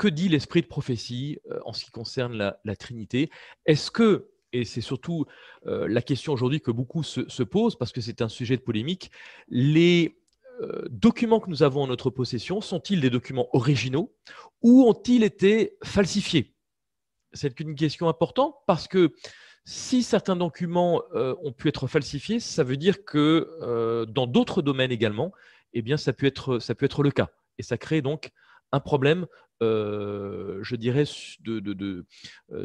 que dit l'esprit de prophétie euh, en ce qui concerne la, Trinité Est-ce que, et c'est surtout euh, la question aujourd'hui que beaucoup se, posent, parce que c'est un sujet de polémique, les euh, documents que nous avons en notre possession sont-ils des documents originaux ou ont-ils été falsifiés C'est une question importante parce que si certains documents ont pu être falsifiés, ça veut dire que dans d'autres domaines également, eh bien, ça peut, être, ça peut être le cas. Et ça crée donc un problème euh, je dirais, euh,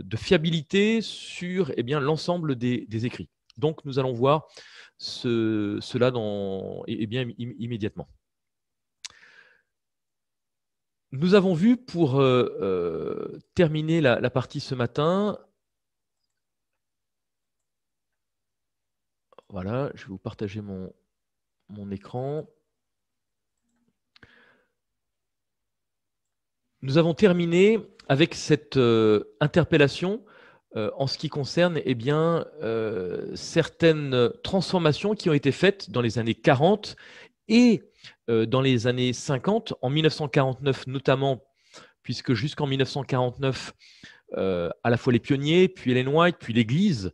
de, fiabilité sur eh l'ensemble des, écrits. Donc, nous allons voir cela dans, eh, eh bien, immédiatement. Nous avons vu, pour euh, terminer la, partie ce matin, voilà, je vais vous partager mon écran. Nous avons terminé avec cette euh, interpellation euh, en ce qui concerne eh bien, euh, certaines transformations qui ont été faites dans les années 40 et dans les années 50, en 1949 notamment, puisque jusqu'en 1949, à la fois les pionniers, puis Ellen White, puis l'Église,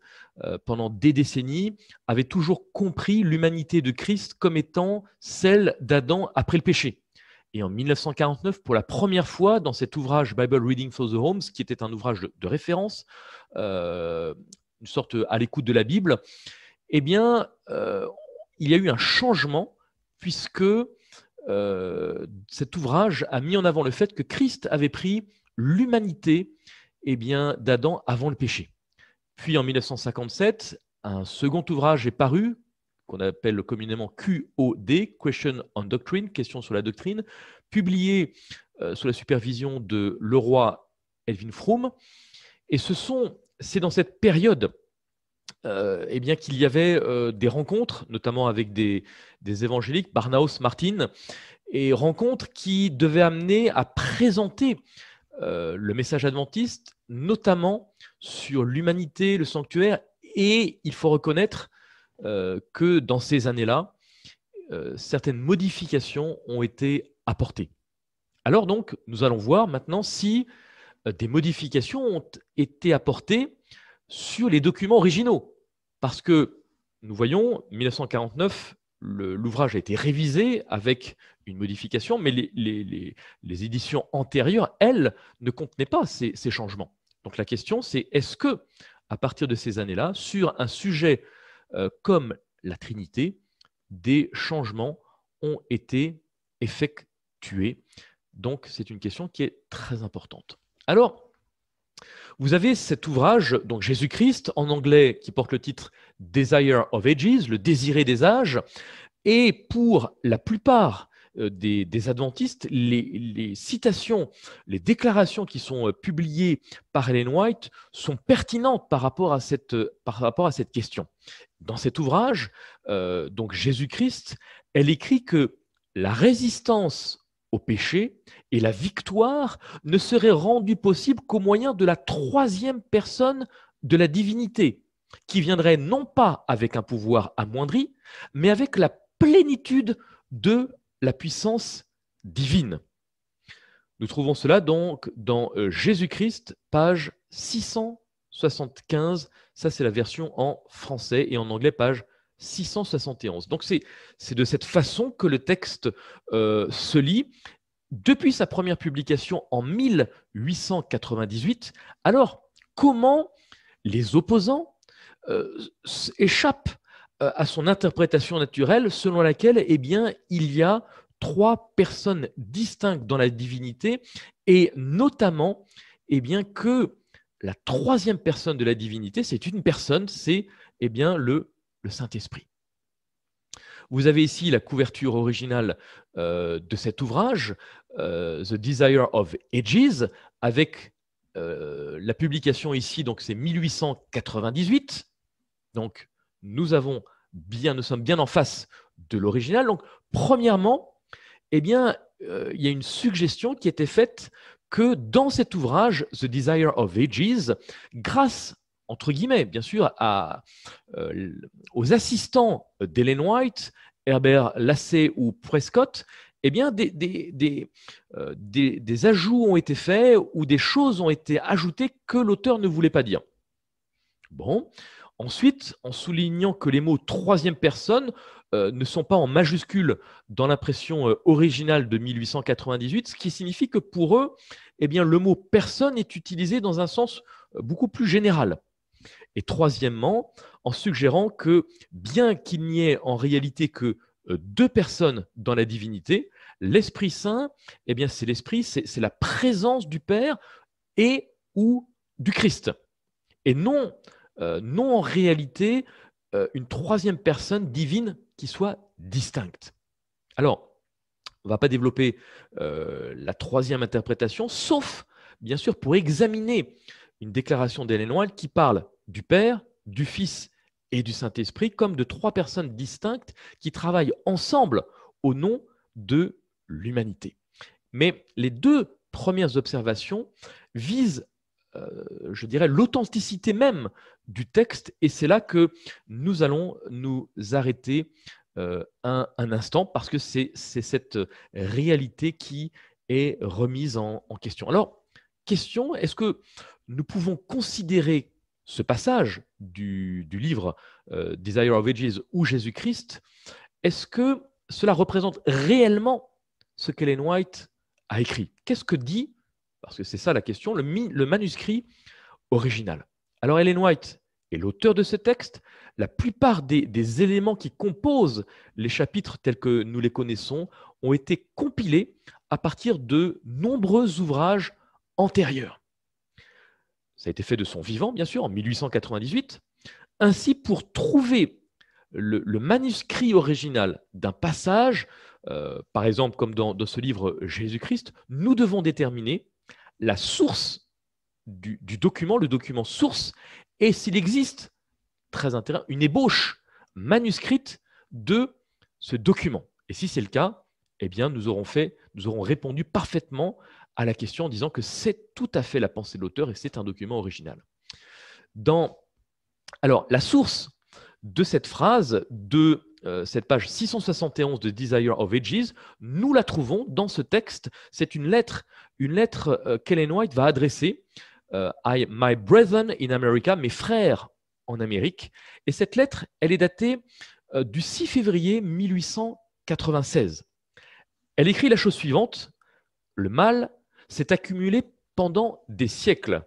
pendant des décennies, avaient toujours compris l'humanité de Christ comme étant celle d'Adam après le péché. Et en 1949, pour la première fois dans cet ouvrage Bible Reading for the Homes, qui était un ouvrage de, référence, euh, une sorte à l'écoute de la Bible, eh bien, euh, il y a eu un changement puisque euh, cet ouvrage a mis en avant le fait que Christ avait pris l'humanité eh bien, d'Adam avant le péché. Puis en 1957, un second ouvrage est paru qu'on appelle communément QOD, Question on Doctrine, question sur la doctrine, publié euh, sous la supervision de Leroy Elvin Froome. Et ce sont, c'est dans cette période euh, eh bien qu'il y avait euh, des rencontres, notamment avec des, évangéliques, Barnaus Martin, et rencontres qui devaient amener à présenter le message adventiste, notamment sur l'humanité, le sanctuaire, et il faut reconnaître euh, que dans ces années-là, euh, certaines modifications ont été apportées. Alors donc, nous allons voir maintenant si euh, des modifications ont été apportées sur les documents originaux. Parce que nous voyons, 1949, l'ouvrage a été révisé avec une modification, mais les, éditions antérieures, elles, ne contenaient pas ces, ces changements. Donc la question, c'est est-ce que, à partir de ces années-là, sur un sujet euh, comme la Trinité, des changements ont été effectués. Donc c'est une question qui est très importante. Alors, vous avez cet ouvrage, donc Jésus-Christ, en anglais, qui porte le titre Desire of Ages, le désiré des âges. Et pour la plupart euh, des, adventistes, les, citations, les déclarations qui sont euh, publiées par Ellen White sont pertinentes par rapport à cette, euh, par rapport à cette question. Dans cet ouvrage, donc Jésus-Christ, elle écrit que la résistance au péché et la victoire ne seraient rendues possibles qu'au moyen de la troisième personne de la divinité, qui viendrait non pas avec un pouvoir amoindri, mais avec la plénitude de la puissance divine. Nous trouvons cela donc dans euh, Jésus-Christ, page 675. Ça, c'est la version en français et en anglais, page 671. Donc, c'est de cette façon que le texte euh, se lit depuis sa première publication en 1898. Alors, comment les opposants euh, échappent euh, à son interprétation naturelle selon laquelle eh bien, il y a trois personnes distinctes dans la divinité et notamment eh bien, que la troisième personne de la divinité, c'est une personne, c'est eh bien, le, le Saint-Esprit. Vous avez ici la couverture originale euh, de cet ouvrage, euh, The Desire of Ages, avec la publication ici, donc c'est 1898. Donc, nous avons bien, nous sommes bien en face de l'original. Donc, premièrement, eh bien, euh, il y a une suggestion qui était faite que dans cet ouvrage, The Desire of Ages, grâce entre guillemets, bien sûr, euh, aux assistants d'Ellen White, Herbert Lassé ou Prescott, eh bien, euh, des, ajouts ont été faits ou des choses ont été ajoutées que l'auteur ne voulait pas dire. Bon, Ensuite, en soulignant que les mots troisième personne euh, ne sont pas en majuscule dans l'impression euh, originale de 1898, ce qui signifie que pour eux, eh bien, le mot personne est utilisé dans un sens euh, beaucoup plus général. Et troisièmement, en suggérant que bien qu'il n'y ait en réalité que deux personnes dans la divinité, l'Esprit Saint, eh bien c'est l'Esprit, c'est la présence du Père et ou du Christ. Et non euh, non en réalité euh, une troisième personne divine qui soit distincte. Alors, on ne va pas développer euh, la troisième interprétation, sauf, bien sûr, pour examiner une déclaration d'Hélène Noël qui parle du Père, du Fils et du Saint-Esprit comme de trois personnes distinctes qui travaillent ensemble au nom de l'humanité. Mais les deux premières observations visent euh, je dirais, l'authenticité même du texte. Et c'est là que nous allons nous arrêter euh, un, instant parce que c'est cette réalité qui est remise en, question. Alors, question, est-ce que nous pouvons considérer ce passage du, livre euh, Desire of Ages ou Jésus-Christ, est-ce que cela représente réellement ce qu'Ellen White a écrit Qu'est-ce que dit parce que c'est ça la question, le, manuscrit original. Alors Ellen White est l'auteur de ce texte. La plupart des, éléments qui composent les chapitres tels que nous les connaissons ont été compilés à partir de nombreux ouvrages antérieurs. Ça a été fait de son vivant, bien sûr, en 1898. Ainsi, pour trouver le, manuscrit original d'un passage, euh, par exemple comme dans ce livre Jésus-Christ, nous devons déterminer la source du, document, le document source, et s'il existe, très intéressant, une ébauche manuscrite de ce document. Et si c'est le cas, eh bien, nous aurons fait, nous aurons répondu parfaitement à la question en disant que c'est tout à fait la pensée de l'auteur et c'est un document original. Dans, alors, la source de cette phrase de euh, cette page 671 de Desire of Ages, nous la trouvons dans ce texte. C'est une lettre, une lettre euh, qu'Ellen White va adresser à euh, My Brethren in America, mes frères en Amérique. Et cette lettre, elle est datée du 6 février 1896. Elle écrit la chose suivante Le mal s'est accumulé pendant des siècles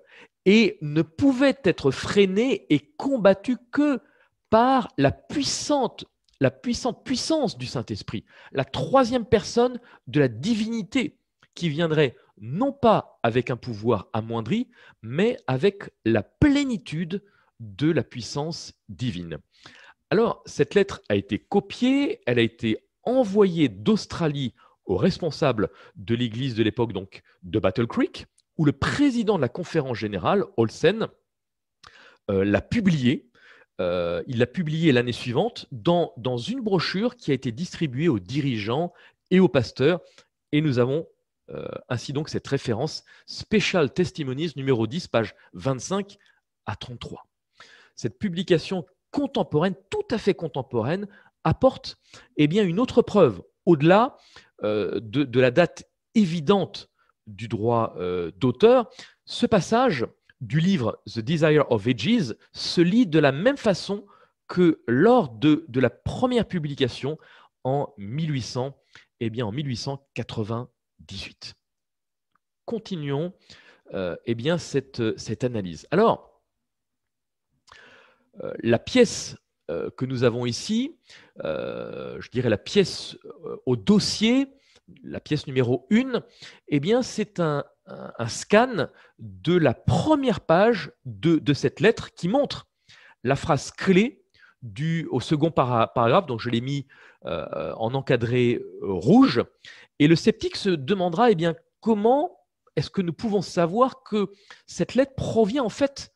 et ne pouvait être freiné et combattu que par la puissante la puissante puissance du Saint-Esprit, la troisième personne de la divinité qui viendrait non pas avec un pouvoir amoindri, mais avec la plénitude de la puissance divine. Alors, cette lettre a été copiée, elle a été envoyée d'Australie aux responsables de l'église de l'époque, donc de Battle Creek, où le président de la conférence générale, Olsen, euh, l'a publiée euh, il l'a publié l'année suivante dans, une brochure qui a été distribuée aux dirigeants et aux pasteurs. Et nous avons euh, ainsi donc cette référence Special Testimonies numéro 10, page 25 à 33. Cette publication contemporaine, tout à fait contemporaine, apporte eh bien, une autre preuve, au-delà euh, de, la date évidente du droit d'auteur. Ce passage du livre The Desire of Ages se lit de la même façon que lors de, la première publication en, 1800, eh bien en 1898. Continuons euh, eh bien cette, euh, cette, analyse. Alors, euh, la pièce que nous avons ici, je dirais la pièce au dossier, la pièce numéro 1, eh bien c'est un, un, scan de la première page de, cette lettre qui montre la phrase clé du, au second paragraphe, donc je l'ai mis euh, en encadré euh, rouge, et le sceptique se demandera eh bien, comment est-ce que nous pouvons savoir que cette lettre provient en fait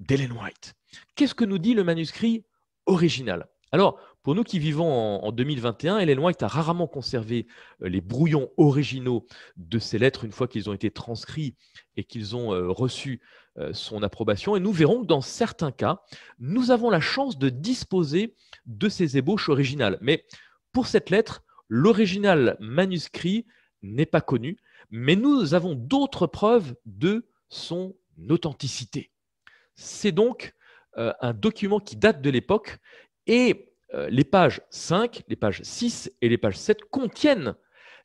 d'Ellen White Qu'est-ce que nous dit le manuscrit original Alors, pour nous qui vivons en, 2021, Hélène White a rarement conservé euh, les brouillons originaux de ses lettres une fois qu'ils ont été transcrits et qu'ils ont euh, reçu euh, son approbation. Et nous verrons que dans certains cas, nous avons la chance de disposer de ces ébauches originales. Mais pour cette lettre, l'original manuscrit n'est pas connu, mais nous avons d'autres preuves de son authenticité. C'est donc un document qui date de l'époque et euh, les pages 5, les pages 6 et les pages 7 contiennent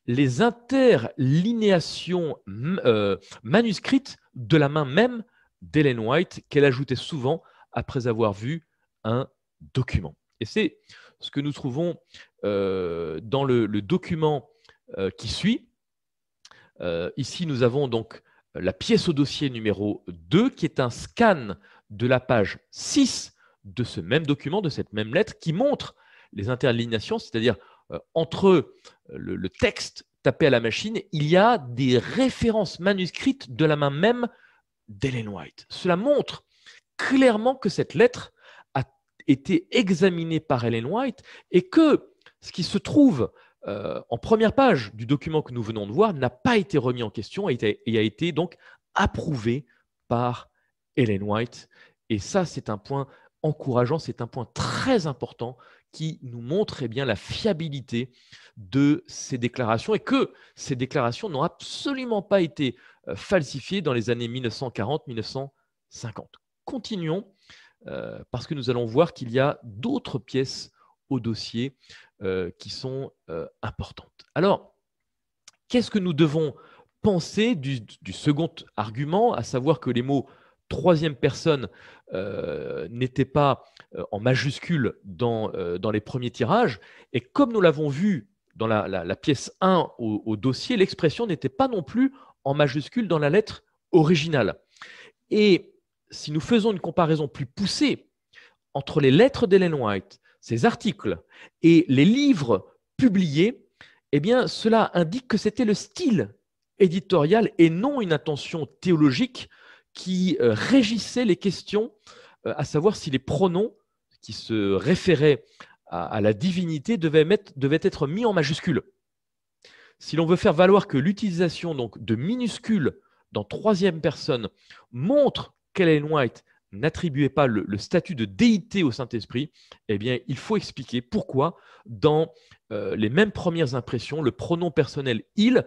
les interlinéations euh, manuscrites de la main même d'Hélène White qu'elle ajoutait souvent après avoir vu un document. Et c'est ce que nous trouvons euh, dans le, document qui suit. ici, nous avons donc la pièce au dossier numéro 2 qui est un scan de la page 6 de ce même document, de cette même lettre, qui montre les interlignations, c'est-à-dire euh, entre euh, le, texte tapé à la machine, il y a des références manuscrites de la main même d'Ellen White. Cela montre clairement que cette lettre a été examinée par Ellen White et que ce qui se trouve euh, en première page du document que nous venons de voir n'a pas été remis en question et, et a été donc approuvé par Ellen White. Et ça, c'est un point encourageant. C'est un point très important qui nous montre eh bien, la fiabilité de ces déclarations et que ces déclarations n'ont absolument pas été euh, falsifiées dans les années 1940-1950. Continuons, euh, parce que nous allons voir qu'il y a d'autres pièces au dossier euh, qui sont importantes. Alors, qu'est-ce que nous devons penser du second argument, à savoir que les mots troisième personne euh, n'était pas euh, en majuscule dans, euh, dans les premiers tirages. Et comme nous l'avons vu dans la, pièce 1 au, dossier, l'expression n'était pas non plus en majuscule dans la lettre originale. Et si nous faisons une comparaison plus poussée entre les lettres d'Hélène White, ses articles et les livres publiés, eh bien, cela indique que c'était le style éditorial et non une intention théologique qui euh, régissait les questions, euh, à savoir si les pronoms qui se référaient à, la divinité devaient, être mis en majuscule. Si l'on veut faire valoir que l'utilisation donc de minuscules dans troisième personne montre qu'Ellen White n'attribuait pas le, statut de déité au Saint-Esprit, eh bien, il faut expliquer pourquoi, dans euh, les mêmes premières impressions, le pronom personnel il,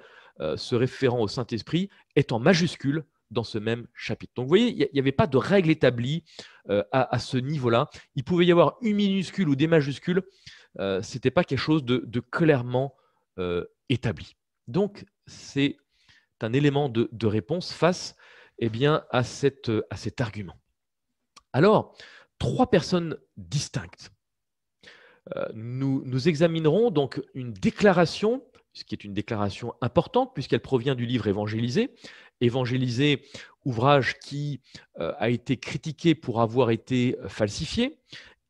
se référant au Saint-Esprit, est en majuscule dans ce même chapitre. Donc vous voyez, il n'y avait pas de règle établie euh, à, ce niveau-là. Il pouvait y avoir une minuscule ou des majuscules. Euh, ce n'était pas quelque chose de, clairement euh, établi. Donc c'est un élément de, réponse face eh bien, à, cette, à cet argument. Alors, trois personnes distinctes. Nous, nous, examinerons donc une déclaration ce qui est une déclaration importante puisqu'elle provient du livre Évangélisé. Évangélisé, ouvrage qui euh, a été critiqué pour avoir été euh, falsifié.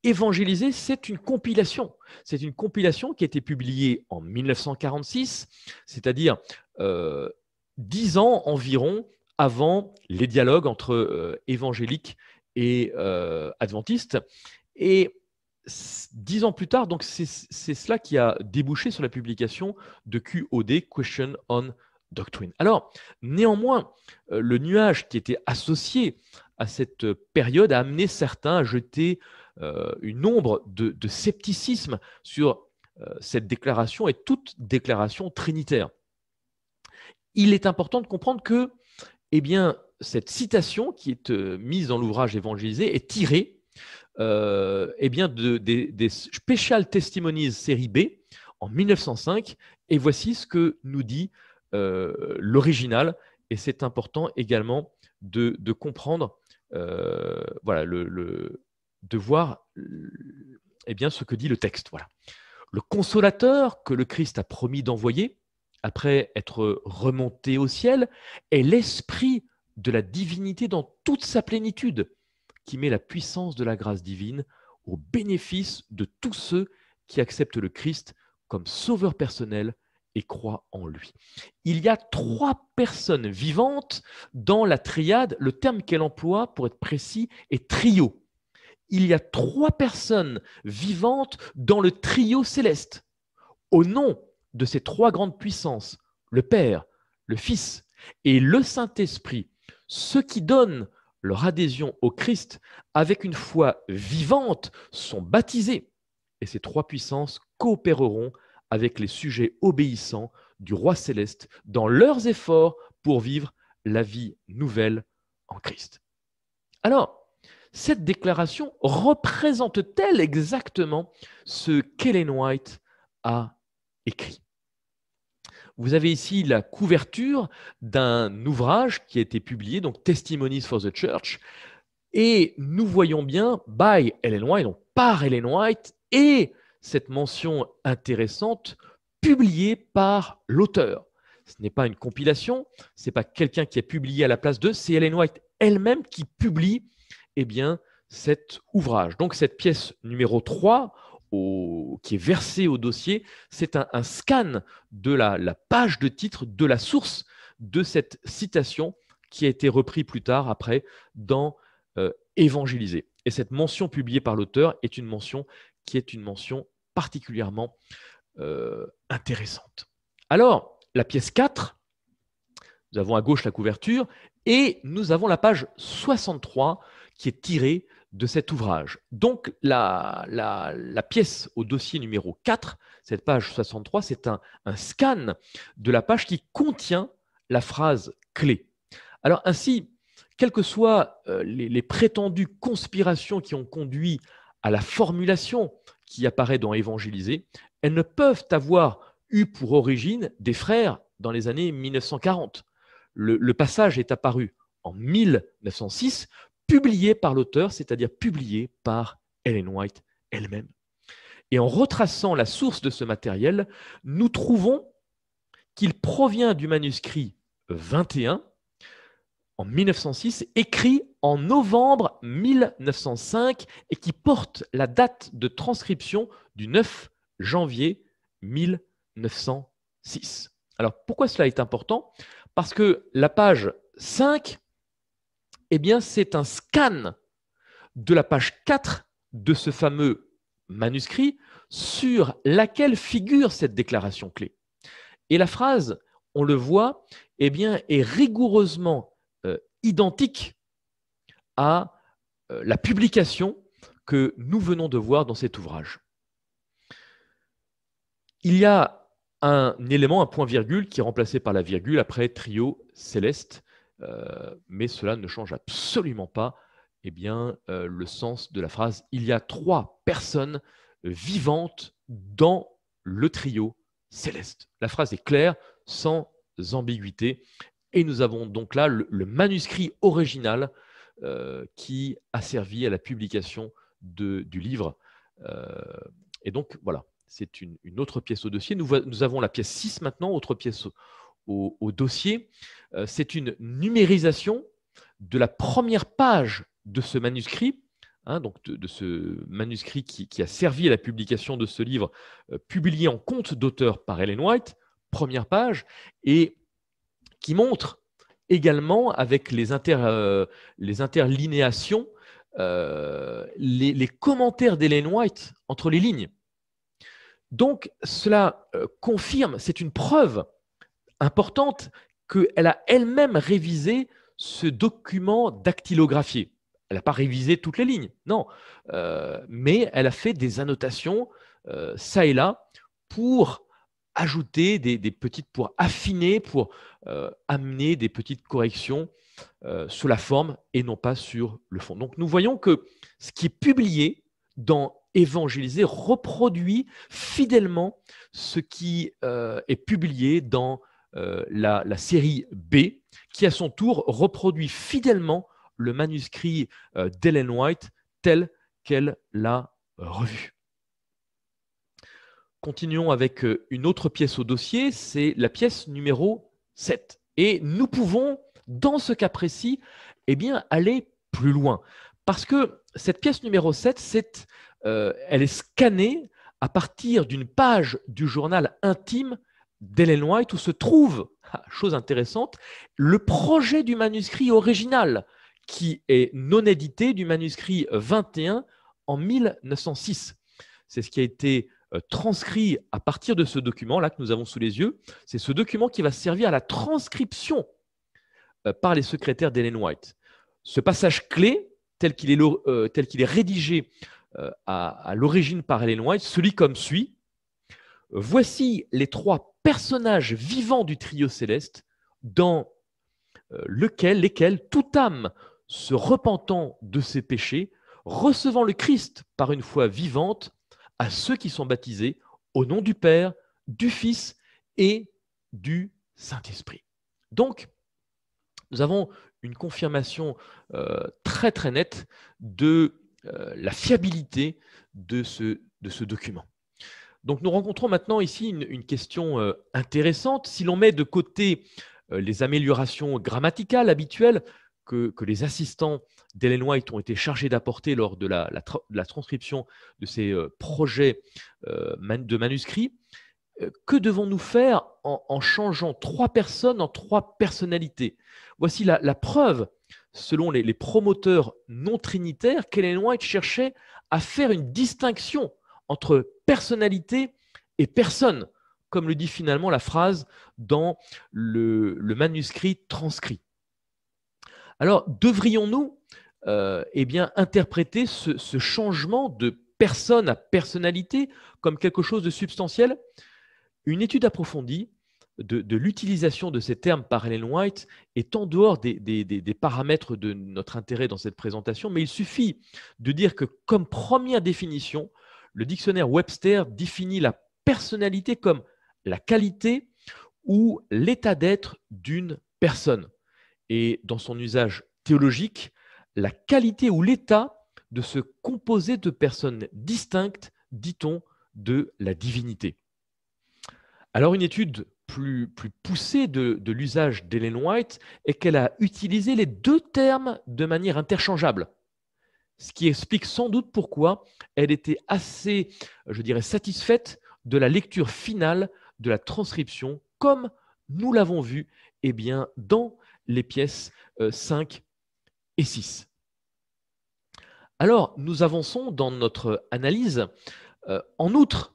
Évangélisé, c'est une compilation. C'est une compilation qui a été publiée en 1946, c'est-à-dire euh, dix ans environ avant les dialogues entre évangéliques et adventistes. Et dix ans plus tard, donc c'est cela qui a débouché sur la publication de QOD, Question on Doctrine. Alors, néanmoins, euh, le nuage qui était associé à cette période a amené certains à jeter euh, une ombre de, scepticisme sur euh, cette déclaration et toute déclaration trinitaire. Il est important de comprendre que eh bien, cette citation qui est mise dans l'ouvrage évangélisé est tirée euh, eh bien des, Special Testimonies série B en 1905. Et voici ce que nous dit euh, l'original. Et c'est important également de, comprendre, euh, voilà, le, de voir eh bien, ce que dit le texte. Voilà. Le consolateur que le Christ a promis d'envoyer, après être remonté au ciel, est l'esprit de la divinité dans toute sa plénitude qui met la puissance de la grâce divine au bénéfice de tous ceux qui acceptent le Christ comme sauveur personnel et croient en lui. Il y a trois personnes vivantes dans la triade. Le terme qu'elle emploie, pour être précis, est trio. Il y a trois personnes vivantes dans le trio céleste. Au nom de ces trois grandes puissances, le Père, le Fils et le Saint-Esprit, ceux qui donnent leur adhésion au Christ avec une foi vivante sont baptisés. Et ces trois puissances coopéreront avec les sujets obéissants du roi céleste dans leurs efforts pour vivre la vie nouvelle en Christ. Alors, cette déclaration représente-t-elle exactement ce qu'Ellen White a écrit vous avez ici la couverture d'un ouvrage qui a été publié, donc Testimonies for the Church, et nous voyons bien, by Ellen White, donc par Ellen White, et cette mention intéressante publiée par l'auteur. Ce n'est pas une compilation, ce n'est pas quelqu'un qui a publié à la place d'eux, c'est Ellen White elle-même qui publie eh bien, cet ouvrage. Donc cette pièce numéro 3, qui est versé au dossier, c'est un, scan de la, page de titre, de la source de cette citation qui a été repris plus tard après dans euh, Évangéliser. Et cette mention publiée par l'auteur est une mention qui est une mention particulièrement euh, intéressante. Alors, la pièce 4, nous avons à gauche la couverture et nous avons la page 63 qui est tirée de cet ouvrage. Donc, la, pièce au dossier numéro 4, cette page 63, c'est un, scan de la page qui contient la phrase clé. Alors, ainsi, quelles que soient euh, les, prétendues conspirations qui ont conduit à la formulation qui apparaît dans Évangéliser, elles ne peuvent avoir eu pour origine des frères dans les années 1940. le, le passage est apparu en 1906 publié par l'auteur, c'est-à-dire publié par Ellen White elle-même. Et en retraçant la source de ce matériel, nous trouvons qu'il provient du manuscrit 21 en 1906, écrit en novembre 1905 et qui porte la date de transcription du 9 janvier 1906. Alors pourquoi cela est important Parce que la page 5 eh bien, c'est un scan de la page 4 de ce fameux manuscrit sur laquelle figure cette déclaration clé. Et la phrase, on le voit, eh bien, est rigoureusement euh, identique à euh, la publication que nous venons de voir dans cet ouvrage. Il y a un élément, un point-virgule qui est remplacé par la virgule après trio céleste euh, mais cela ne change absolument pas eh bien, euh, le sens de la phrase Il y a trois personnes vivantes dans le trio céleste. La phrase est claire, sans ambiguïté. Et nous avons donc là le, manuscrit original euh, qui a servi à la publication du livre. et donc voilà, c'est une, autre pièce au dossier. Nous, avons la pièce 6 maintenant, autre pièce au, dossier, euh, c'est une numérisation de la première page de ce manuscrit, hein, donc de, ce manuscrit qui, a servi à la publication de ce livre, euh, publié en compte d'auteur par Ellen White, première page, et qui montre également avec les, euh, interlinéations les, les, commentaires d'Ellen White entre les lignes. Donc cela confirme, c'est une preuve importante qu'elle a elle-même révisé ce document dactylographié. Elle n'a pas révisé toutes les lignes, non, euh, mais elle a fait des annotations euh, ça et là pour ajouter des, petites, pour affiner, pour euh, amener des petites corrections sous la forme et non pas sur le fond. Donc nous voyons que ce qui est publié dans évangéliser reproduit fidèlement ce qui est publié dans euh, la, série B, qui à son tour reproduit fidèlement le manuscrit euh, d'Ellen White tel qu'elle l'a revu. Continuons avec euh, une autre pièce au dossier, c'est la pièce numéro 7. Et nous pouvons, dans ce cas précis, eh bien, aller plus loin. Parce que cette pièce numéro 7, elle est scannée à partir d'une page du journal intime d'Ellen White où se trouve, ah, chose intéressante, le projet du manuscrit original qui est non édité du manuscrit 21 en 1906. C'est ce qui a été euh, transcrit à partir de ce document là que nous avons sous les yeux. C'est ce document qui va servir à la transcription euh, par les secrétaires d'Ellen White. Ce passage clé, tel qu'il est, euh, tel qu'il est rédigé à, l'origine par Ellen White, se lit comme suit. Voici les trois personnage vivant du trio céleste dans euh, lequel, lesquels toute âme se repentant de ses péchés, recevant le Christ par une foi vivante, à ceux qui sont baptisés au nom du Père, du Fils et du Saint-Esprit. Donc, nous avons une confirmation euh, très très nette de euh, la fiabilité de ce, de ce document. Donc nous rencontrons maintenant ici une, question euh, intéressante. Si l'on met de côté euh, les améliorations grammaticales habituelles que, les assistants d'Hélène White ont été chargés d'apporter lors de la, transcription de ces euh, projets de manuscrits, que devons-nous faire en, changeant trois personnes en trois personnalités Voici la, preuve, selon les, promoteurs non trinitaires, qu'Ellen White cherchait à faire une distinction entre personnalité et personne, comme le dit finalement la phrase dans le, manuscrit transcrit. Alors, devrions-nous euh, eh bien, interpréter ce, changement de personne à personnalité comme quelque chose de substantiel Une étude approfondie de, l'utilisation de ces termes par Ellen White est en dehors des, paramètres de notre intérêt dans cette présentation, mais il suffit de dire que comme première définition, le dictionnaire Webster définit la personnalité comme la qualité ou l'état d'être d'une personne. Et dans son usage théologique, la qualité ou l'état de se composer de personnes distinctes, dit-on, de la divinité. Alors une étude plus, poussée de, de l'usage d'Ellen White est qu'elle a utilisé les deux termes de manière interchangeable ce qui explique sans doute pourquoi elle était assez, je dirais, satisfaite de la lecture finale de la transcription, comme nous l'avons vu eh bien, dans les pièces 5 euh, et 6. Alors, nous avançons dans notre analyse. Euh, en outre,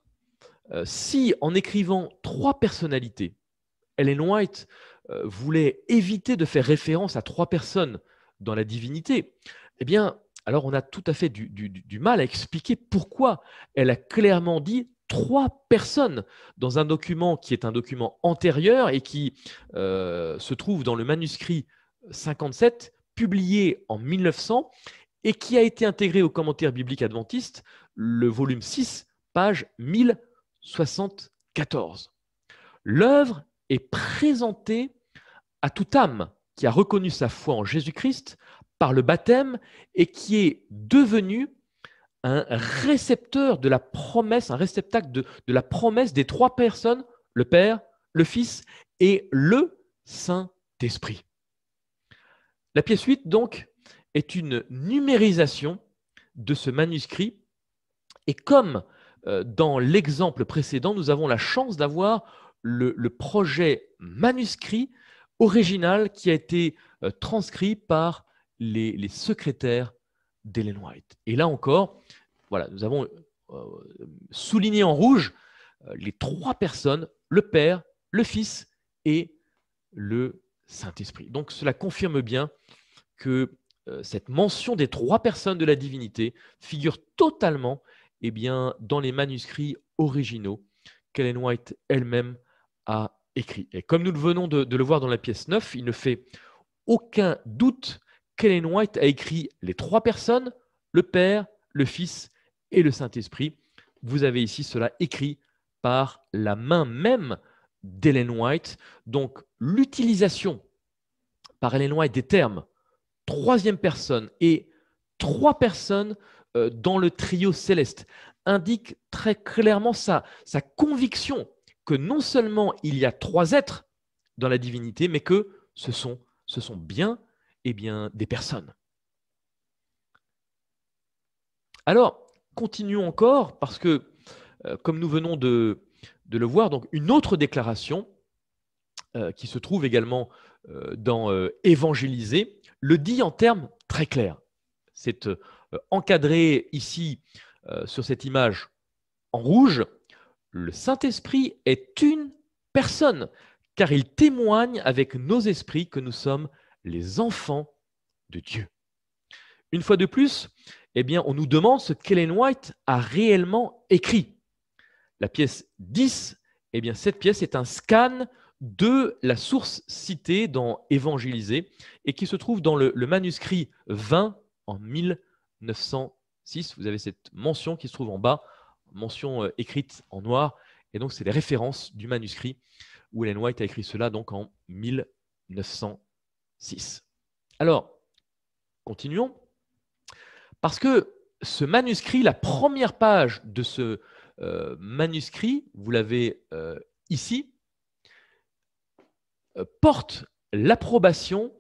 euh, si en écrivant trois personnalités, Ellen White voulait éviter de faire référence à trois personnes dans la divinité, eh bien, alors on a tout à fait du, mal à expliquer pourquoi elle a clairement dit trois personnes dans un document qui est un document antérieur et qui euh, se trouve dans le manuscrit 57, publié en 1900 et qui a été intégré au commentaire biblique adventiste, le volume 6, page 1074. L'œuvre est présentée à toute âme qui a reconnu sa foi en Jésus-Christ par le baptême et qui est devenu un récepteur de la promesse, un réceptacle de, la promesse des trois personnes, le Père, le Fils et le Saint-Esprit. La pièce 8, donc, est une numérisation de ce manuscrit. Et comme euh, dans l'exemple précédent, nous avons la chance d'avoir le, projet manuscrit original qui a été euh, transcrit par les, secrétaires d'Ellen White. Et là encore, voilà, nous avons euh, souligné en rouge euh, les trois personnes, le Père, le Fils et le Saint-Esprit. Donc cela confirme bien que euh, cette mention des trois personnes de la divinité figure totalement eh bien, dans les manuscrits originaux qu'Ellen White elle-même a écrit. Et comme nous venons de, de, le voir dans la pièce 9, il ne fait aucun doute Kellen White a écrit les trois personnes, le Père, le Fils et le Saint-Esprit. Vous avez ici cela écrit par la main même d'Ellen White. Donc l'utilisation par Ellen White des termes troisième personne et trois personnes euh, dans le trio céleste indique très clairement sa, sa conviction que non seulement il y a trois êtres dans la divinité, mais que ce sont, ce sont bien eh bien, des personnes. Alors, continuons encore, parce que, euh, comme nous venons de, le voir, donc une autre déclaration euh, qui se trouve également euh, dans Évangéliser le dit en termes très clairs. C'est encadré ici sur cette image en rouge. Le Saint-Esprit est une personne, car il témoigne avec nos esprits que nous sommes les enfants de Dieu. Une fois de plus, eh bien, on nous demande ce qu'Hélène White a réellement écrit. La pièce 10, eh bien, cette pièce est un scan de la source citée dans Évangéliser et qui se trouve dans le, le manuscrit 20 en 1906. Vous avez cette mention qui se trouve en bas, mention euh, écrite en noir, et donc c'est les références du manuscrit où Ellen White a écrit cela donc en 1906. 6. Alors, continuons. Parce que ce manuscrit, la première page de ce euh, manuscrit, vous l'avez euh, ici, euh, porte l'approbation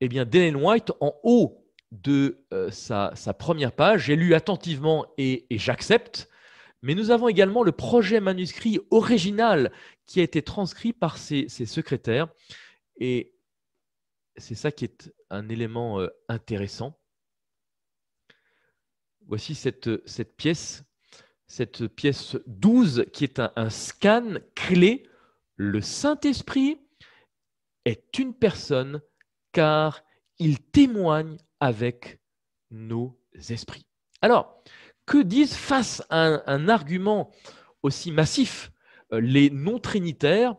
eh d'Ellen White en haut de sa, première page. J'ai lu attentivement et, j'accepte. Mais nous avons également le projet manuscrit original qui a été transcrit par ses, ses secrétaires. Et c'est ça qui est un élément euh, intéressant. Voici cette, euh, cette pièce, cette pièce 12 qui est un, scan clé. Le Saint-Esprit est une personne car il témoigne avec nos esprits. Alors, que disent face à un, un argument aussi massif euh, les non-trinitaires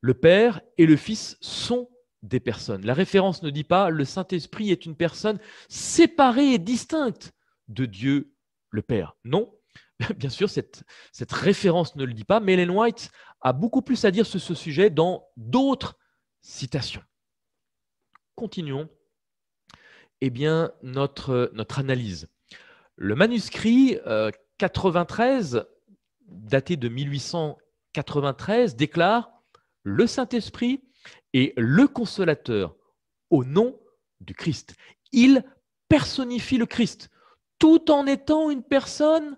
Le Père et le Fils sont des personnes. La référence ne dit pas le Saint-Esprit est une personne séparée et distincte de Dieu le Père. Non, bien sûr, cette, référence ne le dit pas, mais Ellen White a beaucoup plus à dire sur ce sujet dans d'autres citations. Continuons eh bien, notre, notre analyse. Le manuscrit 93, euh, daté de 1893, déclare Le Saint-Esprit et le consolateur au nom du Christ. Il personnifie le Christ tout en étant une personne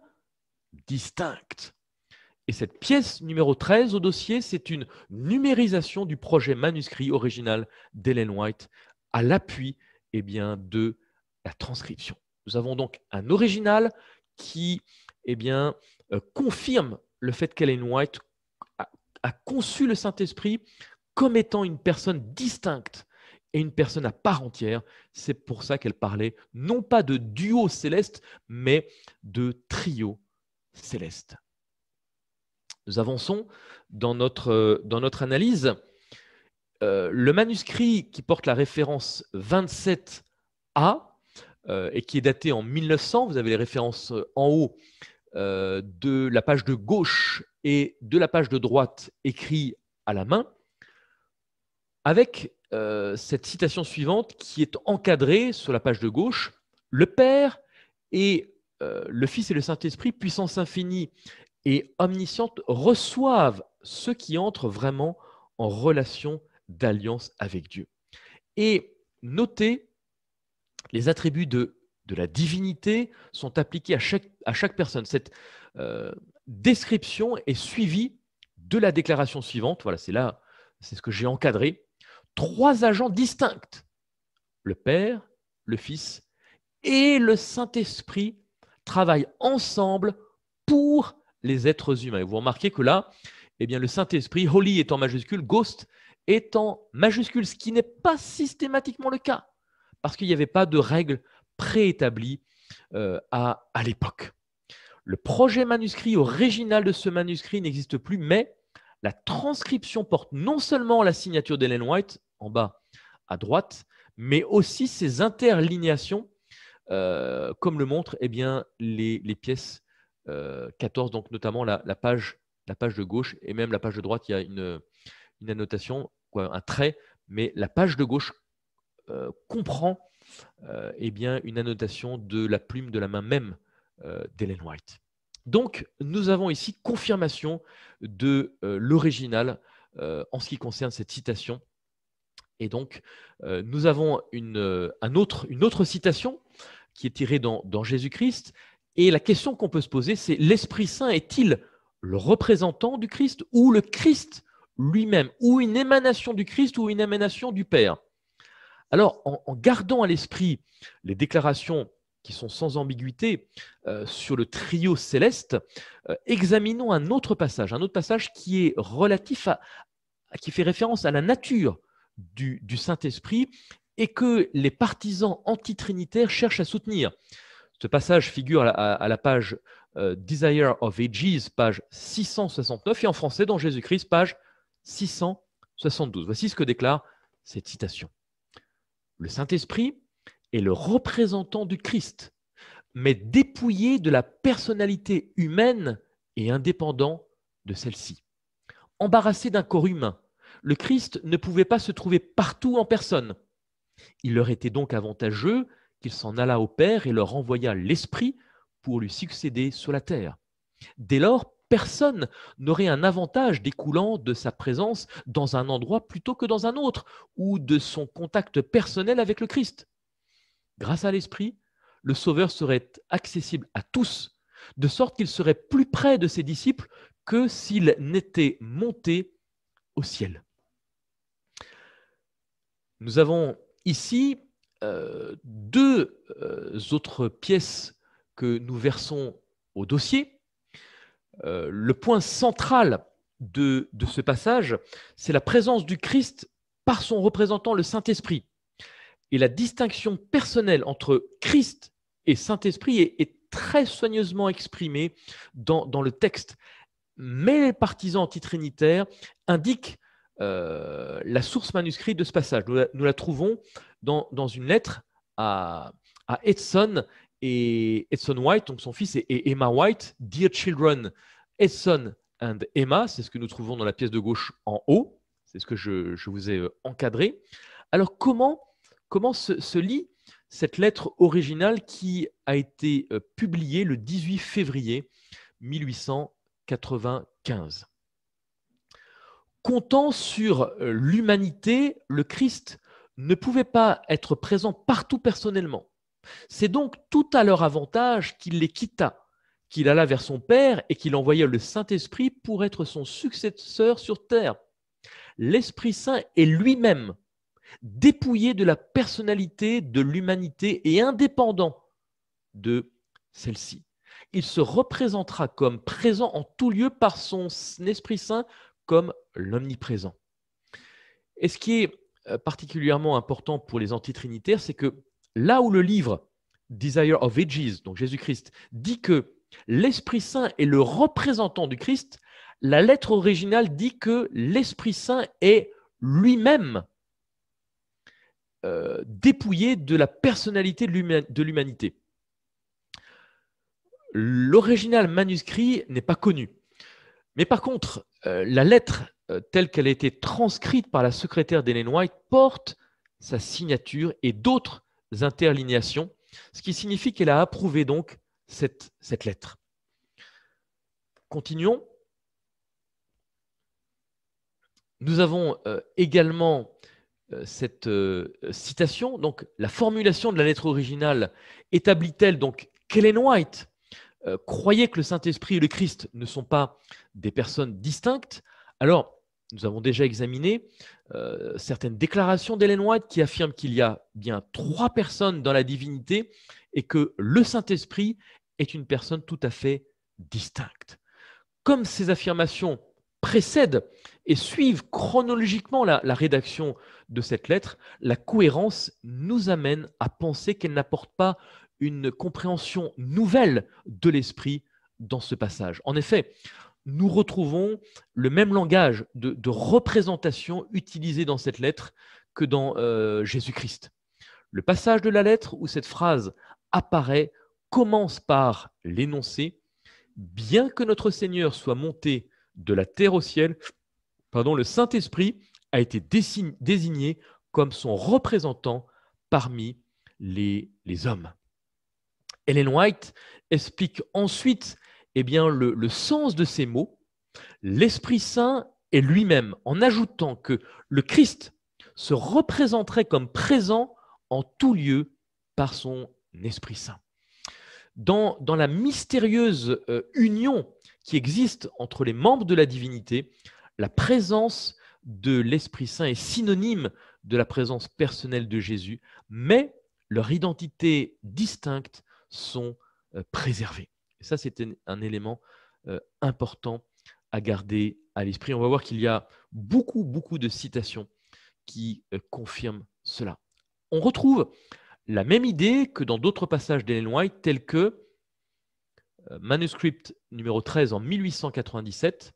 distincte. Et cette pièce numéro 13 au dossier, c'est une numérisation du projet manuscrit original d'Ellen White à l'appui et eh bien, de la transcription. Nous avons donc un original qui eh bien, euh, confirme le fait qu'Ellen White a conçu le Saint-Esprit comme étant une personne distincte et une personne à part entière. C'est pour ça qu'elle parlait non pas de duo céleste, mais de trio céleste. Nous avançons dans notre, dans notre analyse. Euh, le manuscrit qui porte la référence 27A euh, et qui est daté en 1900, vous avez les références euh, en haut de la page de gauche et de la page de droite écrit à la main, avec euh, cette citation suivante qui est encadrée sur la page de gauche. Le Père et euh, le Fils et le Saint-Esprit, puissance infinie et omnisciente, reçoivent ceux qui entrent vraiment en relation d'alliance avec Dieu. Et notez, les attributs de, la divinité sont appliqués à chaque, personne. Cette euh, description est suivie de la déclaration suivante. Voilà, c'est là, c'est ce que j'ai encadré trois agents distincts, le Père, le Fils et le Saint-Esprit travaillent ensemble pour les êtres humains. Et vous remarquez que là, eh bien, le Saint-Esprit, Holy est en majuscule, Ghost est en majuscule, ce qui n'est pas systématiquement le cas, parce qu'il n'y avait pas de règles préétablies euh, à, à l'époque. Le projet manuscrit original de ce manuscrit n'existe plus, mais la transcription porte non seulement la signature d'Ellen White, en bas à droite, mais aussi ces interlignations, euh, comme le montrent eh bien, les, pièces 14, euh, donc notamment la, page, la page de gauche et même la page de droite, il y a une, annotation, un trait, mais la page de gauche euh, comprend eh bien, une annotation de la plume de la main même d'Ellen White. Donc, nous avons ici confirmation de l'original en ce qui concerne cette citation et donc, euh, nous avons euh, une, autre, citation qui est tirée dans, Jésus-Christ. Et la question qu'on peut se poser, c'est l'Esprit Saint est-il le représentant du Christ ou le Christ lui-même, ou une émanation du Christ ou une émanation du Père Alors, en, gardant à l'esprit les déclarations qui sont sans ambiguïté euh, sur le trio céleste, examinons un autre passage, un autre passage qui est relatif à, qui fait référence à la nature du, Saint-Esprit et que les partisans anti-trinitaires cherchent à soutenir. Ce passage figure à, la page euh, Desire of Ages, page 669, et en français dans Jésus-Christ, page 672. Voici ce que déclare cette citation. Le Saint-Esprit est le représentant du Christ, mais dépouillé de la personnalité humaine et indépendant de celle-ci. Embarrassé d'un corps humain, le Christ ne pouvait pas se trouver partout en personne. Il leur était donc avantageux qu'il s'en allât au Père et leur envoya l'Esprit pour lui succéder sur la terre. Dès lors, personne n'aurait un avantage découlant de sa présence dans un endroit plutôt que dans un autre, ou de son contact personnel avec le Christ. Grâce à l'Esprit, le Sauveur serait accessible à tous, de sorte qu'il serait plus près de ses disciples que s'il n'était monté au ciel. Nous avons ici euh, deux euh, autres pièces que nous versons au dossier. Euh, le point central de, ce passage, c'est la présence du Christ par son représentant, le Saint-Esprit. Et la distinction personnelle entre Christ et Saint-Esprit est, très soigneusement exprimée dans, dans le texte. Mais les partisans antitrinitaires indiquent euh, la source manuscrite de ce passage. Nous la, trouvons dans, dans, une lettre à, à, Edson et Edson White, donc son fils, et, et Emma White, Dear Children, Edson and Emma, c'est ce que nous trouvons dans la pièce de gauche en haut, c'est ce que je, je, vous ai euh, encadré. Alors comment, comment se, se lit cette lettre originale qui a été euh, publiée le 18 février 1895 comptant sur euh, l'humanité, le Christ ne pouvait pas être présent partout personnellement. C'est donc tout à leur avantage qu'il les quitta, qu'il alla vers son Père et qu'il envoya le Saint-Esprit pour être son successeur sur terre. L'Esprit Saint est lui-même dépouillé de la personnalité de l'humanité et indépendant de celle-ci. Il se représentera comme présent en tout lieu par son Esprit Saint comme l'omniprésent. Et ce qui est euh, particulièrement important pour les antitrinitaires, c'est que là où le livre Desire of Ages, donc Jésus-Christ, dit que l'Esprit Saint est le représentant du Christ, la lettre originale dit que l'Esprit Saint est lui-même euh, dépouillé de la personnalité de l'humanité. L'original manuscrit n'est pas connu. Mais par contre, euh, la lettre euh, telle qu'elle a été transcrite par la secrétaire d'Ellen White porte sa signature et d'autres interlignations, ce qui signifie qu'elle a approuvé donc cette, lettre. Continuons. Nous avons euh, également cette citation, donc la formulation de la lettre originale établit-elle donc qu'Ellen White euh, croyez que le Saint-Esprit et le Christ ne sont pas des personnes distinctes, alors nous avons déjà examiné euh, certaines déclarations d'Hélène White qui affirment qu'il y a bien trois personnes dans la divinité et que le Saint-Esprit est une personne tout à fait distincte. Comme ces affirmations précèdent et suivent chronologiquement la rédaction de cette lettre, la cohérence nous amène à penser qu'elle n'apporte pas une compréhension nouvelle de l'esprit dans ce passage. En effet, nous retrouvons le même langage de, représentation utilisé dans cette lettre que dans euh, Jésus-Christ. Le passage de la lettre où cette phrase apparaît commence par l'énoncé Bien que notre Seigneur soit monté de la terre au ciel, pardon, le Saint-Esprit a été désigné comme son représentant parmi les hommes. Ellen White explique ensuite eh bien, le, sens de ces mots, l'Esprit Saint est lui-même, en ajoutant que le Christ se représenterait comme présent en tout lieu par son Esprit Saint. Dans, la mystérieuse euh, union qui existe entre les membres de la divinité, la présence de l'Esprit Saint est synonyme de la présence personnelle de Jésus, mais leur identité distincte sont euh, préservés. ça, c'est un, élément euh, important à garder à l'esprit. On va voir qu'il y a beaucoup, beaucoup de citations qui euh, confirment cela. On retrouve la même idée que dans d'autres passages d'Ellen White, tels que manuscript numéro 13 en 1897,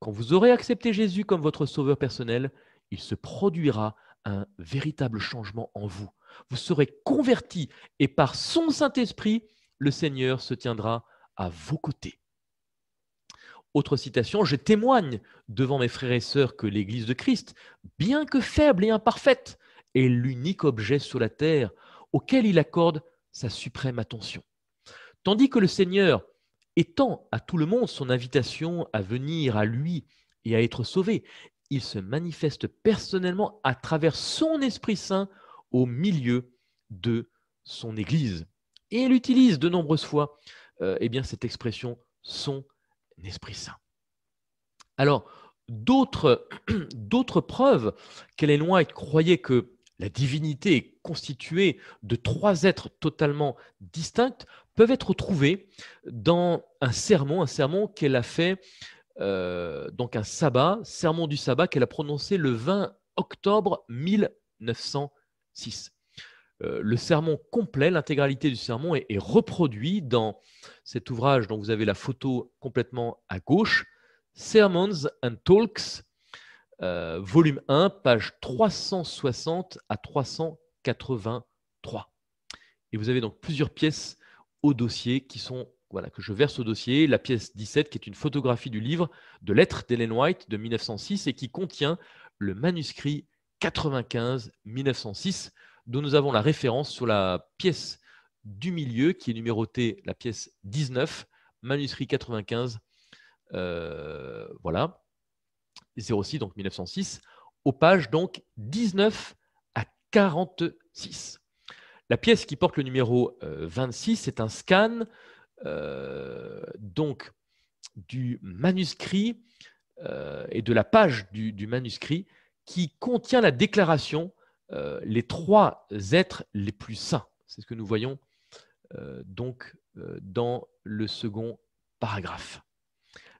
quand vous aurez accepté Jésus comme votre sauveur personnel, il se produira un véritable changement en vous, vous serez convertis et par son Saint-Esprit, le Seigneur se tiendra à vos côtés. Autre citation, je témoigne devant mes frères et sœurs que l'Église de Christ, bien que faible et imparfaite, est l'unique objet sur la terre auquel il accorde sa suprême attention. Tandis que le Seigneur étend à tout le monde son invitation à venir à lui et à être sauvé, il se manifeste personnellement à travers son Esprit Saint au milieu de son Église. Et elle utilise de nombreuses fois euh, eh bien, cette expression son Esprit Saint. Alors, d'autres, preuves qu'elle est loin et croyait que la divinité est constituée de trois êtres totalement distincts peuvent être trouvées dans un sermon, un sermon qu'elle a fait, euh, donc un sabbat, sermon du sabbat qu'elle a prononcé le 20 octobre 1900. 6. Euh, le sermon complet, l'intégralité du sermon est, reproduit dans cet ouvrage dont vous avez la photo complètement à gauche, Sermons and Talks, euh, volume 1, page 360 à 383. Et vous avez donc plusieurs pièces au dossier qui sont voilà, que je verse au dossier, la pièce 17 qui est une photographie du livre de lettres d'Ellen White de 1906 et qui contient le manuscrit 95-1906, dont nous avons la référence sur la pièce du milieu, qui est numérotée la pièce 19, manuscrit 95, euh, voilà, 06, donc 1906, aux pages donc 19 à 46. La pièce qui porte le numéro 26 euh, c'est un scan euh, donc du manuscrit euh, et de la page du, du manuscrit qui contient la déclaration euh, les trois êtres les plus saints. C'est ce que nous voyons euh, donc euh, dans le second paragraphe.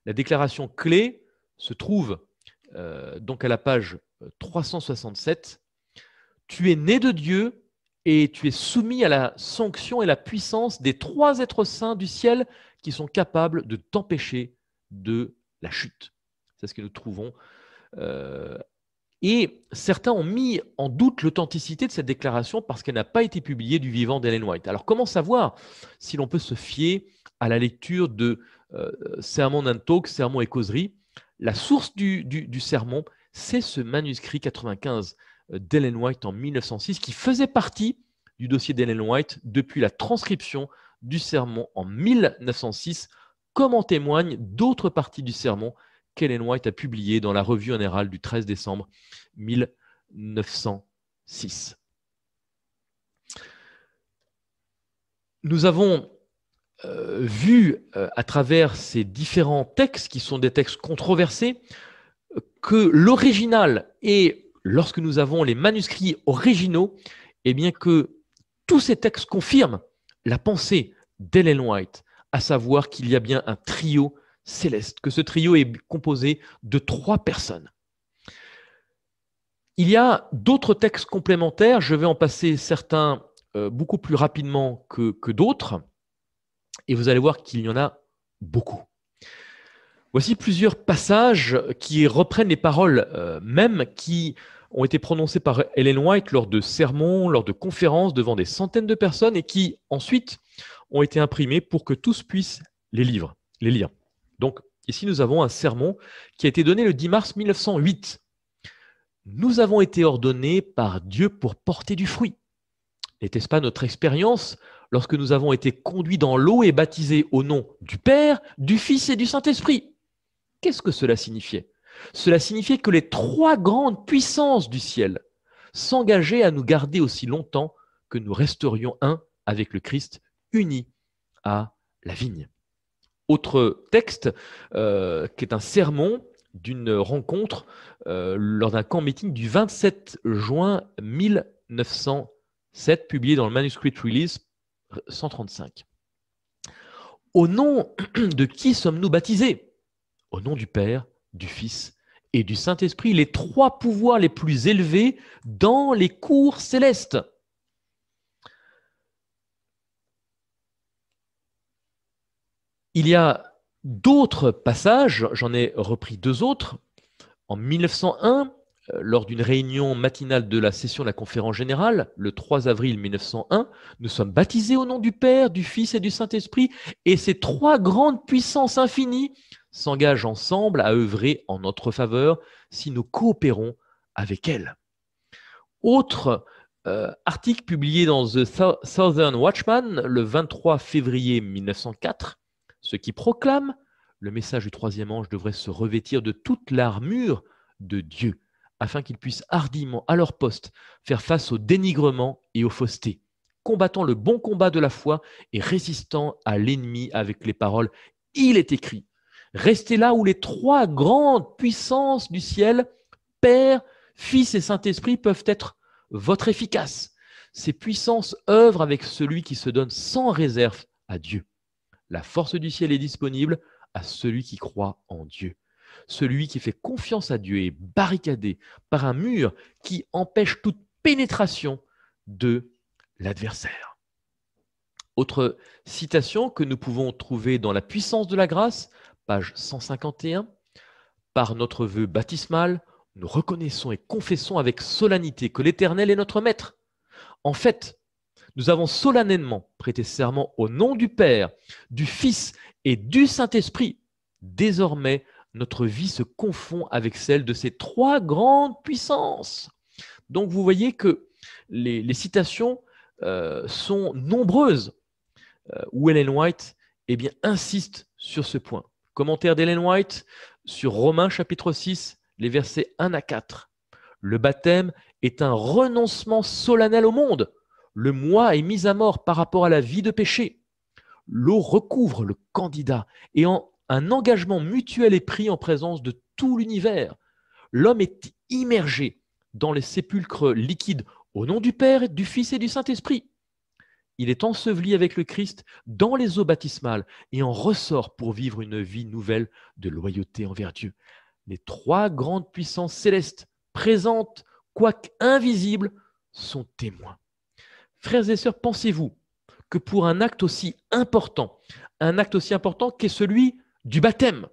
La déclaration clé se trouve donc à la page 367. Tu es né de Dieu et tu es soumis à la sanction et la puissance des trois êtres saints du ciel qui sont capables de t'empêcher de la chute. C'est ce que nous trouvons euh, et certains ont mis en doute l'authenticité de cette déclaration parce qu'elle n'a pas été publiée du vivant d'Ellen White. Alors comment savoir si l'on peut se fier à la lecture de euh, Sermon Nantok, Talk, Sermon et Causerie La source du, sermon, c'est ce manuscrit 95 euh, d'Ellen White en 1906 qui faisait partie du dossier d'Ellen White depuis la transcription du sermon en 1906, comme en témoignent d'autres parties du sermon qu'Ellen White a publié dans la Revue générale du 13 décembre 1906. Nous avons euh, vu euh, à travers ces différents textes, qui sont des textes controversés, que l'original et lorsque nous avons les manuscrits originaux, eh bien que tous ces textes confirment la pensée d'Ellen White, à savoir qu'il y a bien un trio céleste, que ce trio est composé de trois personnes. Il y a d'autres textes complémentaires, je vais en passer certains euh, beaucoup plus rapidement que, que d'autres, et vous allez voir qu'il y en a beaucoup. Voici plusieurs passages qui reprennent les paroles euh, mêmes qui ont été prononcées par Ellen White lors de sermons, lors de conférences devant des centaines de personnes et qui ensuite ont été imprimées pour que tous puissent les, livres, les lire. Donc ici, nous avons un sermon qui a été donné le 10 mars 1908. Nous avons été ordonnés par Dieu pour porter du fruit. N'était-ce pas notre expérience lorsque nous avons été conduits dans l'eau et baptisés au nom du Père, du Fils et du Saint-Esprit Qu'est-ce que cela signifiait Cela signifiait que les trois grandes puissances du ciel s'engageaient à nous garder aussi longtemps que nous resterions un avec le Christ, unis à la vigne. Autre texte euh, qui est un sermon d'une rencontre euh, lors d'un camp meeting du 27 juin 1907, publié dans le manuscrit Release 135. Au nom de qui sommes-nous baptisés Au nom du Père, du Fils et du Saint-Esprit, les trois pouvoirs les plus élevés dans les cours célestes. Il y a d'autres passages, j'en ai repris deux autres. En 1901, euh, lors d'une réunion matinale de la session de la conférence générale, le 3 avril 1901, nous sommes baptisés au nom du Père, du Fils et du Saint-Esprit, et ces trois grandes puissances infinies s'engagent ensemble à œuvrer en notre faveur si nous coopérons avec elles. Autre euh, article publié dans The Southern Watchman le 23 février 1904, ceux qui proclament le message du troisième ange devraient se revêtir de toute l'armure de Dieu, afin qu'ils puissent hardiment, à leur poste, faire face au dénigrement et aux faussetés, combattant le bon combat de la foi et résistant à l'ennemi avec les paroles Il est écrit. Restez là où les trois grandes puissances du ciel, Père, Fils et Saint-Esprit, peuvent être votre efficace. Ces puissances œuvrent avec celui qui se donne sans réserve à Dieu. La force du ciel est disponible à celui qui croit en Dieu. Celui qui fait confiance à Dieu est barricadé par un mur qui empêche toute pénétration de l'adversaire. Autre citation que nous pouvons trouver dans La puissance de la grâce, page 151. Par notre vœu baptismal, nous reconnaissons et confessons avec solennité que l'Éternel est notre Maître. En fait, nous avons solennellement prêté serment au nom du Père, du Fils et du Saint-Esprit. Désormais, notre vie se confond avec celle de ces trois grandes puissances. Donc vous voyez que les, citations euh, sont nombreuses euh, où Ellen White eh bien, insiste sur ce point. Commentaire d'Ellen White sur Romains chapitre 6, les versets 1 à 4. Le baptême est un renoncement solennel au monde, le moi est mis à mort par rapport à la vie de péché. L'eau recouvre le candidat et un engagement mutuel est pris en présence de tout l'univers. L'homme est immergé dans les sépulcres liquides au nom du Père, du Fils et du Saint-Esprit. Il est enseveli avec le Christ dans les eaux baptismales et en ressort pour vivre une vie nouvelle de loyauté envers Dieu. Les trois grandes puissances célestes, présentes, quoique invisibles, sont témoins. Frères et sœurs, pensez-vous que pour un acte aussi important, un acte aussi important qu'est celui du baptême,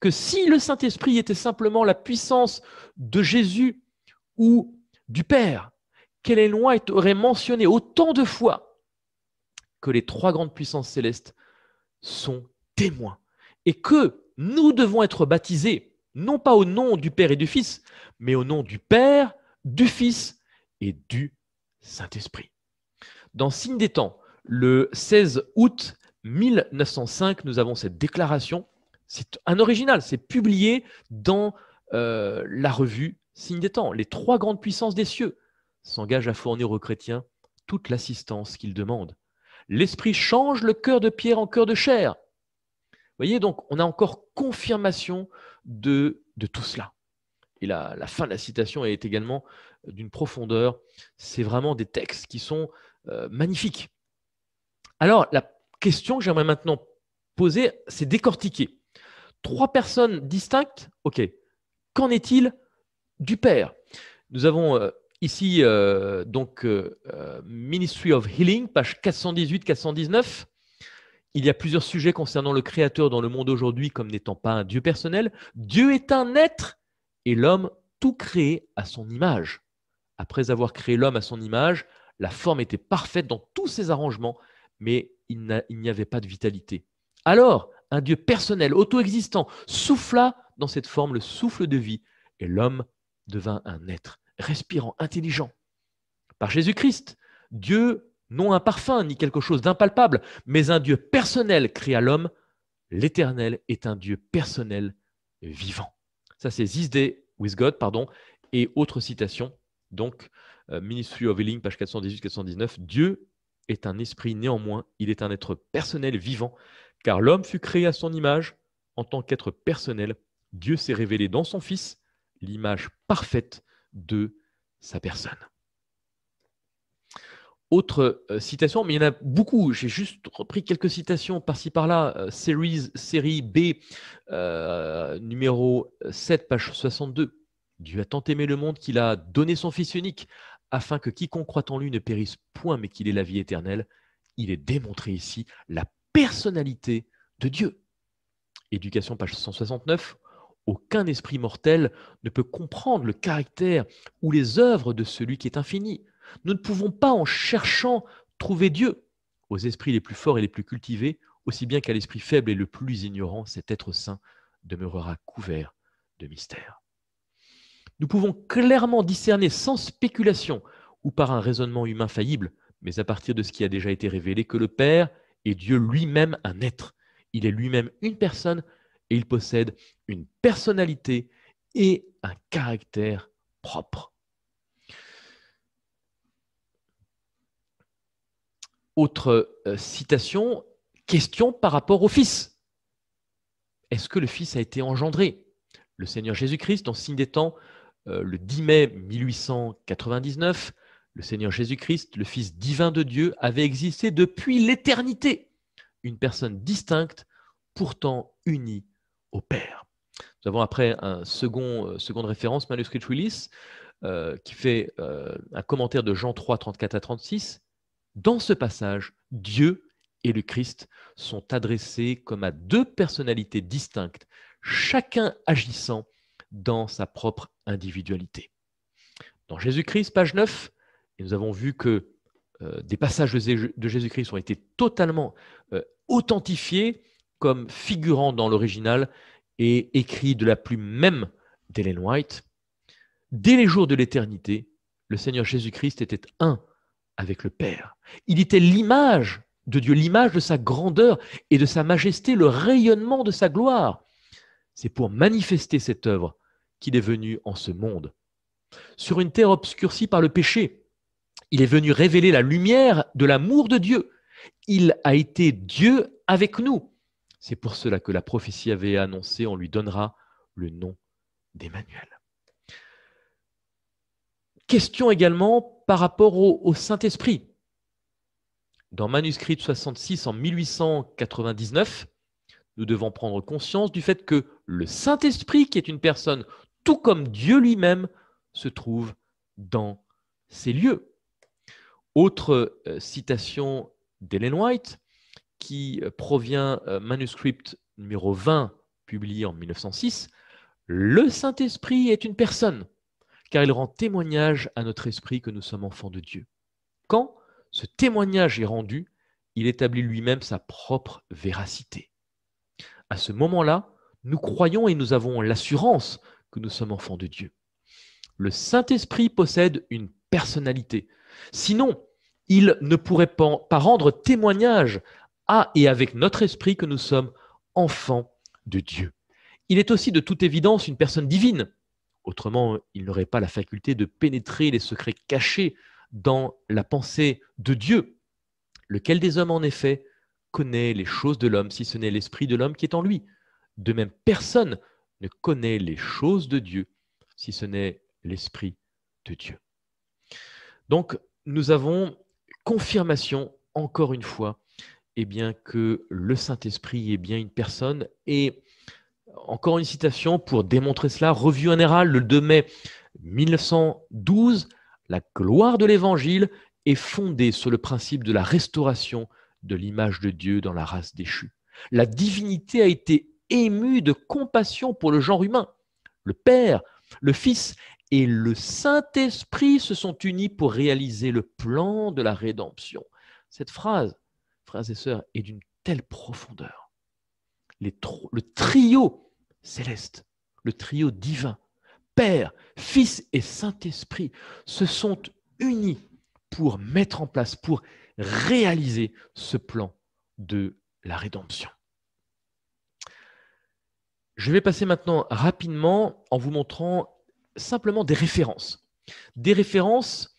que si le Saint-Esprit était simplement la puissance de Jésus ou du Père, quelle est loin aurait mentionné autant de fois que les trois grandes puissances célestes sont témoins et que nous devons être baptisés, non pas au nom du Père et du Fils, mais au nom du Père, du Fils et du Saint-Esprit. Dans Signe des temps, le 16 août 1905, nous avons cette déclaration. C'est un original, c'est publié dans euh, la revue Signe des temps. Les trois grandes puissances des cieux s'engagent à fournir aux chrétiens toute l'assistance qu'ils demandent. L'esprit change le cœur de pierre en cœur de chair. Vous voyez, donc on a encore confirmation de, tout cela. Et la, fin de la citation est également d'une profondeur. C'est vraiment des textes qui sont euh, magnifique. Alors, la question que j'aimerais maintenant poser, c'est décortiquer. Trois personnes distinctes, ok. Qu'en est-il du Père Nous avons euh, ici euh, donc Ministry of Healing, page 418-419. Il y a plusieurs sujets concernant le Créateur dans le monde aujourd'hui comme n'étant pas un Dieu personnel. Dieu est un être et l'homme tout créé à son image. Après avoir créé l'homme à son image, la forme était parfaite dans tous ses arrangements, mais il n'y avait pas de vitalité. Alors, un Dieu personnel, auto-existant, souffla dans cette forme le souffle de vie, et l'homme devint un être respirant, intelligent. Par Jésus-Christ, Dieu, non un parfum ni quelque chose d'impalpable, mais un Dieu personnel créa l'homme. L'Éternel est un Dieu personnel vivant. Ça, c'est This Day with God, pardon, et autre citation. donc, euh, Ministry of Healing, page 418-419, Dieu est un esprit néanmoins, il est un être personnel vivant, car l'homme fut créé à son image. En tant qu'être personnel, Dieu s'est révélé dans son Fils l'image parfaite de sa personne. Autre euh, citation, mais il y en a beaucoup, j'ai juste repris quelques citations par-ci par-là, euh, série, B, numéro 7, page 62. Dieu a tant aimé le monde qu'il a donné son Fils unique, afin que quiconque croit en lui ne périsse point, mais qu'il ait la vie éternelle. Il est démontré ici la personnalité de Dieu. Éducation, page 169. Aucun esprit mortel ne peut comprendre le caractère ou les œuvres de celui qui est infini. Nous ne pouvons pas, en cherchant, trouver Dieu. Aux esprits les plus forts et les plus cultivés, aussi bien qu'à l'esprit faible et le plus ignorant, cet être saint demeurera couvert de mystères nous pouvons clairement discerner sans spéculation ou par un raisonnement humain faillible, mais à partir de ce qui a déjà été révélé, que le Père est Dieu lui-même un être. Il est lui-même une personne et il possède une personnalité et un caractère propre. Autre euh, citation, question par rapport au Fils. Est-ce que le Fils a été engendré Le Seigneur Jésus-Christ, en signe des temps, euh, le 10 mai 1899, le Seigneur Jésus-Christ, le Fils divin de Dieu, avait existé depuis l'éternité, une personne distincte, pourtant unie au Père. Nous avons après un second, euh, seconde référence, Manuscrit Willis, euh, qui fait un commentaire de Jean 3, 34 à 36. Dans ce passage, Dieu et le Christ sont adressés comme à deux personnalités distinctes, chacun agissant dans sa propre individualité. Dans Jésus-Christ, page 9, nous avons vu que euh, des passages de Jésus-Christ ont été totalement euh, authentifiés comme figurant dans l'original et écrit de la plume même d'Ellen White. Dès les jours de l'éternité, le Seigneur Jésus-Christ était un avec le Père. Il était l'image de Dieu, l'image de sa grandeur et de sa majesté, le rayonnement de sa gloire c'est pour manifester cette œuvre qu'il est venu en ce monde. Sur une terre obscurcie par le péché, il est venu révéler la lumière de l'amour de Dieu. Il a été Dieu avec nous. C'est pour cela que la prophétie avait annoncé, on lui donnera le nom d'Emmanuel. Question également par rapport au, Saint-Esprit. Dans Manuscrit 66 en 1899, nous devons prendre conscience du fait que le Saint-Esprit, qui est une personne tout comme Dieu lui-même, se trouve dans ces lieux. Autre euh, citation d'Ellen White, qui euh, provient euh, manuscript numéro 20, publié en 1906, Le Saint-Esprit est une personne, car il rend témoignage à notre esprit que nous sommes enfants de Dieu. Quand ce témoignage est rendu, il établit lui-même sa propre véracité à ce moment-là, nous croyons et nous avons l'assurance que nous sommes enfants de Dieu. Le Saint-Esprit possède une personnalité. Sinon, il ne pourrait pas rendre témoignage à et avec notre esprit que nous sommes enfants de Dieu. Il est aussi de toute évidence une personne divine. Autrement, il n'aurait pas la faculté de pénétrer les secrets cachés dans la pensée de Dieu, lequel des hommes, en effet, connaît les choses de l'homme si ce n'est l'Esprit de l'homme qui est en lui. De même, personne ne connaît les choses de Dieu si ce n'est l'Esprit de Dieu. Donc, nous avons confirmation, encore une fois, eh bien, que le Saint-Esprit est bien une personne. Et encore une citation pour démontrer cela, Revue Générale, le 2 mai 1912, La gloire de l'Évangile est fondée sur le principe de la restauration de l'image de Dieu dans la race déchue. La divinité a été émue de compassion pour le genre humain. Le Père, le Fils et le Saint-Esprit se sont unis pour réaliser le plan de la rédemption. Cette phrase, frères et sœurs, est d'une telle profondeur. le trio céleste, le trio divin, Père, Fils et Saint-Esprit se sont unis pour mettre en place, pour réaliser ce plan de la rédemption. Je vais passer maintenant rapidement en vous montrant simplement des références. Des références,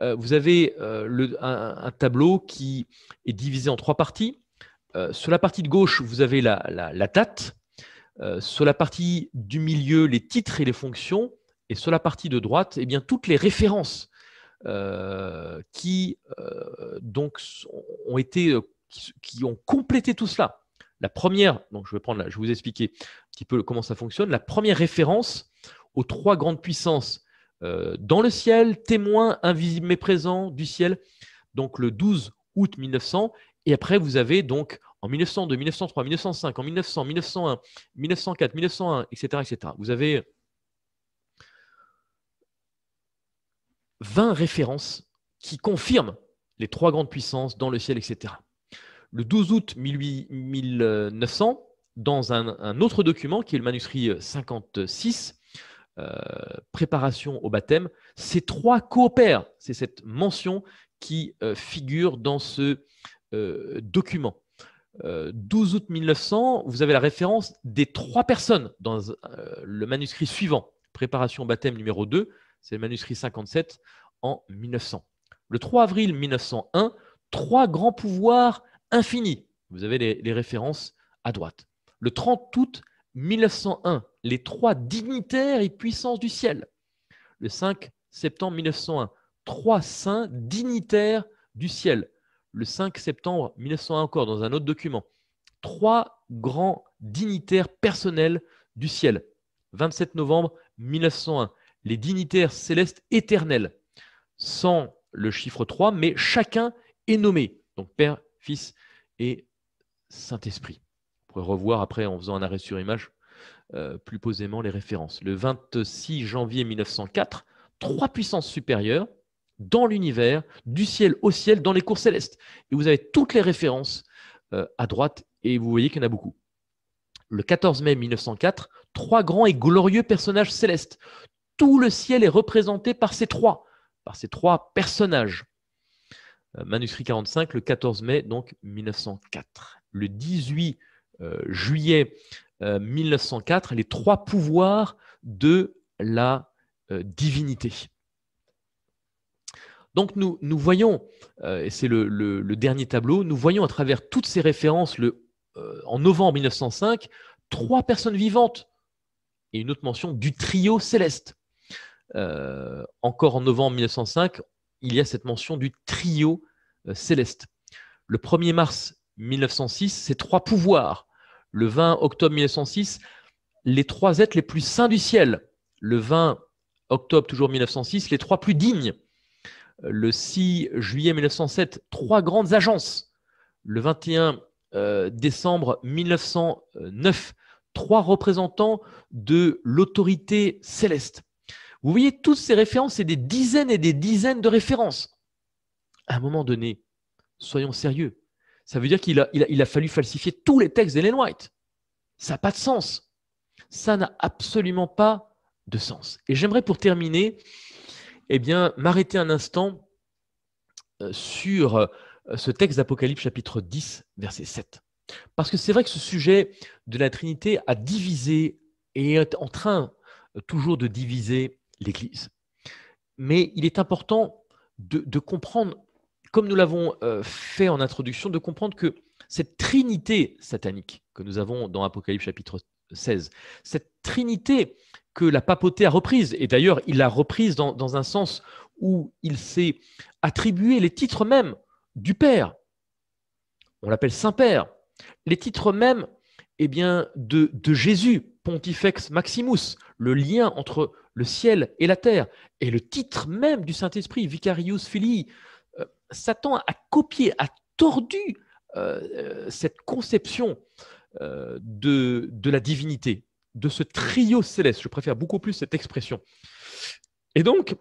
euh, vous avez euh, un, tableau qui est divisé en trois parties. Euh, sur la partie de gauche, vous avez la, la, date. sur la partie du milieu, les titres et les fonctions. Et sur la partie de droite, eh bien, toutes les références euh, qui euh, donc ont été, euh, qui, ont complété tout cela. La première, donc je vais prendre, là, je vous expliquer un petit peu comment ça fonctionne. La première référence aux trois grandes puissances dans le ciel, témoins invisible mais présent du ciel, donc le 12 août 1900. Et après, vous avez donc en 1902, 1903, 1905, en 1900, 1901, 1904, 1901, etc., etc. Vous avez 20 références qui confirment les trois grandes puissances dans le ciel, etc. Le 12 août 1900, dans un, autre document qui est le manuscrit 56, euh, euh, préparation au baptême, ces trois coopèrent. C'est cette mention qui euh, figure dans ce document. 12 août 1900, vous avez la référence des trois personnes dans le manuscrit suivant, préparation au baptême numéro 2, c'est le manuscrit 57 en 1900. Le 3 avril 1901, trois grands pouvoirs infinis. Vous avez les, les références à droite. Le 30 août 1901, les trois dignitaires et puissances du ciel. Le 5 septembre 1901, trois saints dignitaires du ciel. Le 5 septembre 1901 encore, dans un autre document, trois grands dignitaires personnels du ciel. 27 novembre 1901, les dignitaires célestes éternels, sans le chiffre 3, mais chacun est nommé. Donc Père, Fils et Saint-Esprit. Vous pourrait revoir après en faisant un arrêt sur image euh, plus posément les références. Le 26 janvier 1904, trois puissances supérieures dans l'univers, du ciel au ciel, dans les cours célestes. Et vous avez toutes les références euh, à droite et vous voyez qu'il y en a beaucoup. Le 14 mai 1904, trois grands et glorieux personnages célestes, tout le ciel est représenté par ces trois, par ces trois personnages. Euh, manuscrit 45, le 14 mai donc 1904. Le 18 euh, juillet 1904, euh, les trois pouvoirs de la divinité. Donc nous, nous voyons, et c'est le, le, dernier tableau, nous voyons à travers toutes ces références le, en novembre 1905, trois personnes vivantes et une autre mention du trio céleste. Euh, encore en novembre 1905, il y a cette mention du trio euh, céleste. Le 1er mars 1906, c'est trois pouvoirs. Le 20 octobre 1906, les trois êtres les plus saints du ciel. Le 20 octobre toujours 1906, les trois plus dignes. Le 6 juillet 1907, trois grandes agences. Le 21 euh, décembre 1909, trois représentants de l'autorité céleste. Vous voyez, toutes ces références, c'est des dizaines et des dizaines de références. À un moment donné, soyons sérieux. Ça veut dire qu'il a, fallu falsifier tous les textes d'Ellen White. Ça n'a pas de sens. Ça n'a absolument pas de sens. Et j'aimerais pour terminer, eh bien, m'arrêter un instant euh, sur euh, ce texte d'Apocalypse chapitre 10, verset 7. Parce que c'est vrai que ce sujet de la Trinité a divisé et est en train euh, toujours de diviser l'Église. Mais il est important de, comprendre, comme nous l'avons euh, fait en introduction, de comprendre que cette trinité satanique que nous avons dans Apocalypse chapitre 16, cette trinité que la papauté a reprise, et d'ailleurs il l'a reprise dans, un sens où il s'est attribué les titres mêmes du Père, on l'appelle Saint-Père, les titres mêmes eh bien, de, de Jésus, Pontifex Maximus, le lien entre le ciel et la terre. Et le titre même du Saint-Esprit, Vicarius Filii, euh, Satan a copié, a tordu euh, euh, cette conception de, de la divinité, de ce trio céleste. Je préfère beaucoup plus cette expression. Et donc,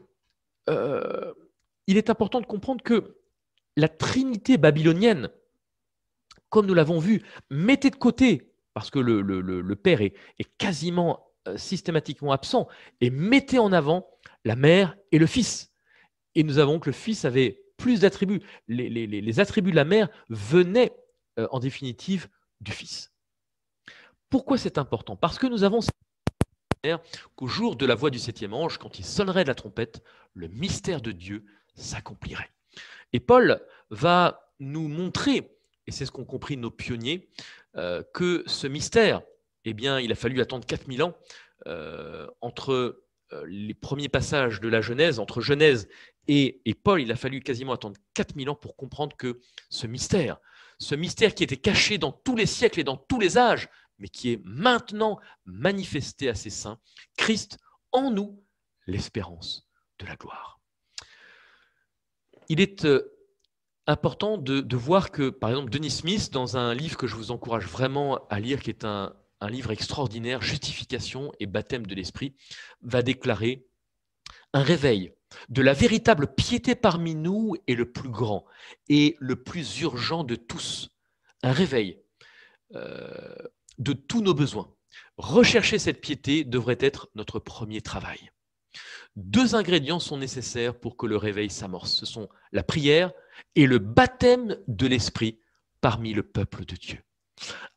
il est important de comprendre que la Trinité babylonienne, comme nous l'avons vu, mettait de côté, parce que le, Père est, est quasiment euh, systématiquement absent et mettait en avant la mère et le fils. Et nous avons que le fils avait plus d'attributs. Les, attributs de la mère venaient euh, en définitive du fils. Pourquoi c'est important Parce que nous avons qu'au jour de la voix du septième ange, quand il sonnerait de la trompette, le mystère de Dieu s'accomplirait. Et Paul va nous montrer, et c'est ce qu'ont compris nos pionniers, euh, que ce mystère, eh bien, il a fallu attendre 4000 ans euh, entre euh, les premiers passages de la Genèse, entre Genèse et, Paul, il a fallu quasiment attendre 4000 ans pour comprendre que ce mystère, ce mystère qui était caché dans tous les siècles et dans tous les âges, mais qui est maintenant manifesté à ses saints, Christ en nous, l'espérance de la gloire. Il est euh, important de, de, voir que, par exemple, Denis Smith, dans un livre que je vous encourage vraiment à lire, qui est un, un livre extraordinaire, Justification et baptême de l'esprit, va déclarer un réveil de la véritable piété parmi nous est le plus grand et le plus urgent de tous. Un réveil euh, de tous nos besoins. Rechercher cette piété devrait être notre premier travail. Deux ingrédients sont nécessaires pour que le réveil s'amorce. Ce sont la prière et le baptême de l'esprit parmi le peuple de Dieu.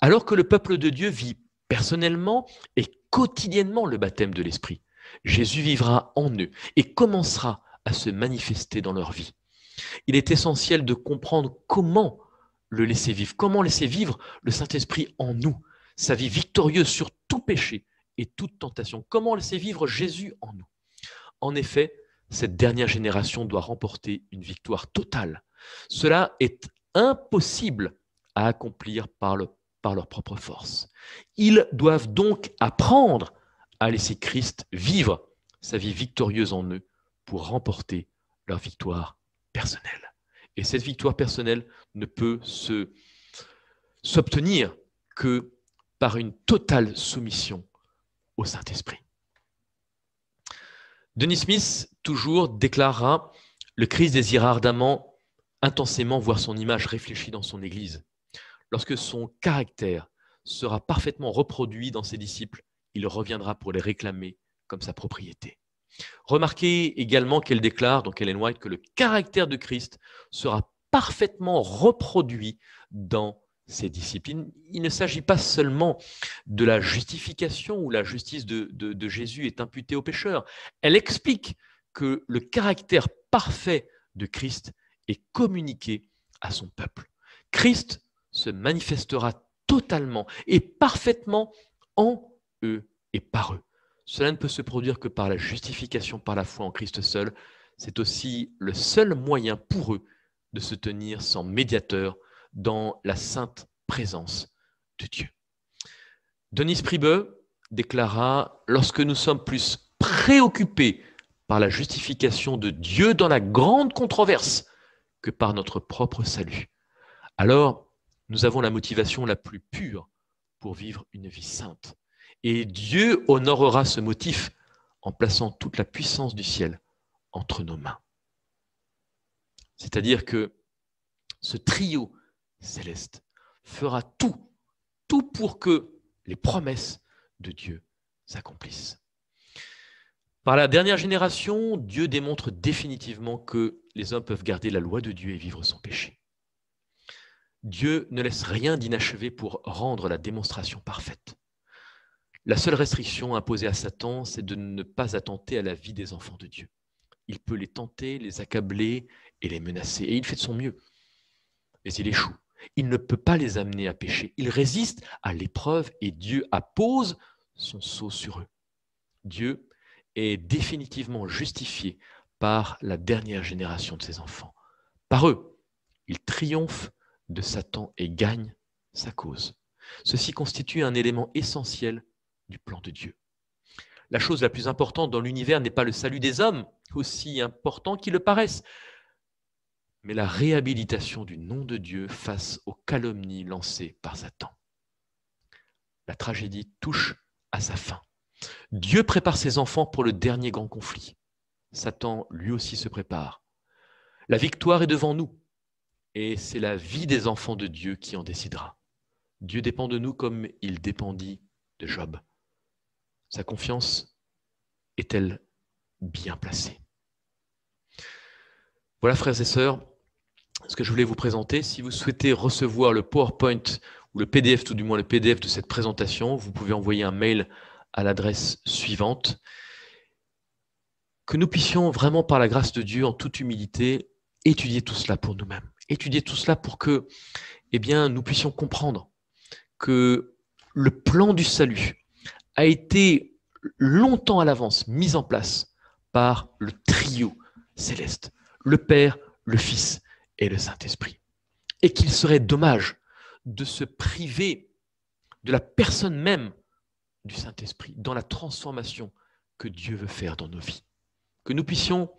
Alors que le peuple de Dieu vit personnellement et quotidiennement le baptême de l'Esprit. Jésus vivra en eux et commencera à se manifester dans leur vie. Il est essentiel de comprendre comment le laisser vivre, comment laisser vivre le Saint-Esprit en nous, sa vie victorieuse sur tout péché et toute tentation, comment laisser vivre Jésus en nous. En effet, cette dernière génération doit remporter une victoire totale. Cela est impossible à accomplir par le par leur propre force. Ils doivent donc apprendre à laisser Christ vivre sa vie victorieuse en eux pour remporter leur victoire personnelle. Et cette victoire personnelle ne peut s'obtenir que par une totale soumission au Saint-Esprit. Denis Smith, toujours, déclara Le Christ désire ardemment, intensément voir son image réfléchie dans son Église. Lorsque son caractère sera parfaitement reproduit dans ses disciples, il reviendra pour les réclamer comme sa propriété. Remarquez également qu'elle déclare, donc Ellen White, que le caractère de Christ sera parfaitement reproduit dans ses disciples. Il ne s'agit pas seulement de la justification où la justice de, de Jésus est imputée aux pécheurs. Elle explique que le caractère parfait de Christ est communiqué à son peuple. Christ se manifestera totalement et parfaitement en eux et par eux. Cela ne peut se produire que par la justification par la foi en Christ seul. C'est aussi le seul moyen pour eux de se tenir sans médiateur dans la sainte présence de Dieu. Denis Pribe déclara Lorsque nous sommes plus préoccupés par la justification de Dieu dans la grande controverse que par notre propre salut, alors nous avons la motivation la plus pure pour vivre une vie sainte. Et Dieu honorera ce motif en plaçant toute la puissance du ciel entre nos mains. C'est-à-dire que ce trio céleste fera tout, tout pour que les promesses de Dieu s'accomplissent. Par la dernière génération, Dieu démontre définitivement que les hommes peuvent garder la loi de Dieu et vivre sans péché. Dieu ne laisse rien d'inachevé pour rendre la démonstration parfaite. La seule restriction imposée à Satan, c'est de ne pas attenter à la vie des enfants de Dieu. Il peut les tenter, les accabler et les menacer, et il fait de son mieux. Mais il échoue. Il ne peut pas les amener à pécher. Il résiste à l'épreuve et Dieu appose son sceau sur eux. Dieu est définitivement justifié par la dernière génération de ses enfants. Par eux, il triomphe de Satan et gagne sa cause. Ceci constitue un élément essentiel du plan de Dieu. La chose la plus importante dans l'univers n'est pas le salut des hommes, aussi important qu'il le paraisse, mais la réhabilitation du nom de Dieu face aux calomnies lancées par Satan. La tragédie touche à sa fin. Dieu prépare ses enfants pour le dernier grand conflit. Satan lui aussi se prépare. La victoire est devant nous et c'est la vie des enfants de Dieu qui en décidera. Dieu dépend de nous comme il dépendit de Job. Sa confiance est-elle bien placée Voilà, frères et sœurs, ce que je voulais vous présenter. Si vous souhaitez recevoir le PowerPoint ou le PDF, tout du moins le PDF de cette présentation, vous pouvez envoyer un mail à l'adresse suivante. Que nous puissions vraiment, par la grâce de Dieu, en toute humilité, étudier tout cela pour nous-mêmes étudier tout cela pour que eh bien, nous puissions comprendre que le plan du salut a été longtemps à l'avance mis en place par le trio céleste, le Père, le Fils et le Saint-Esprit. Et qu'il serait dommage de se priver de la personne même du Saint-Esprit dans la transformation que Dieu veut faire dans nos vies. Que nous puissions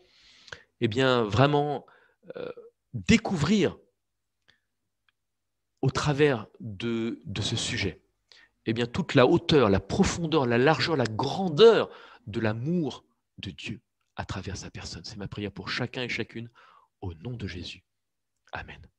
eh bien, vraiment euh, découvrir au travers de, ce sujet eh bien, toute la hauteur, la profondeur, la largeur, la grandeur de l'amour de Dieu à travers sa personne. C'est ma prière pour chacun et chacune au nom de Jésus. Amen.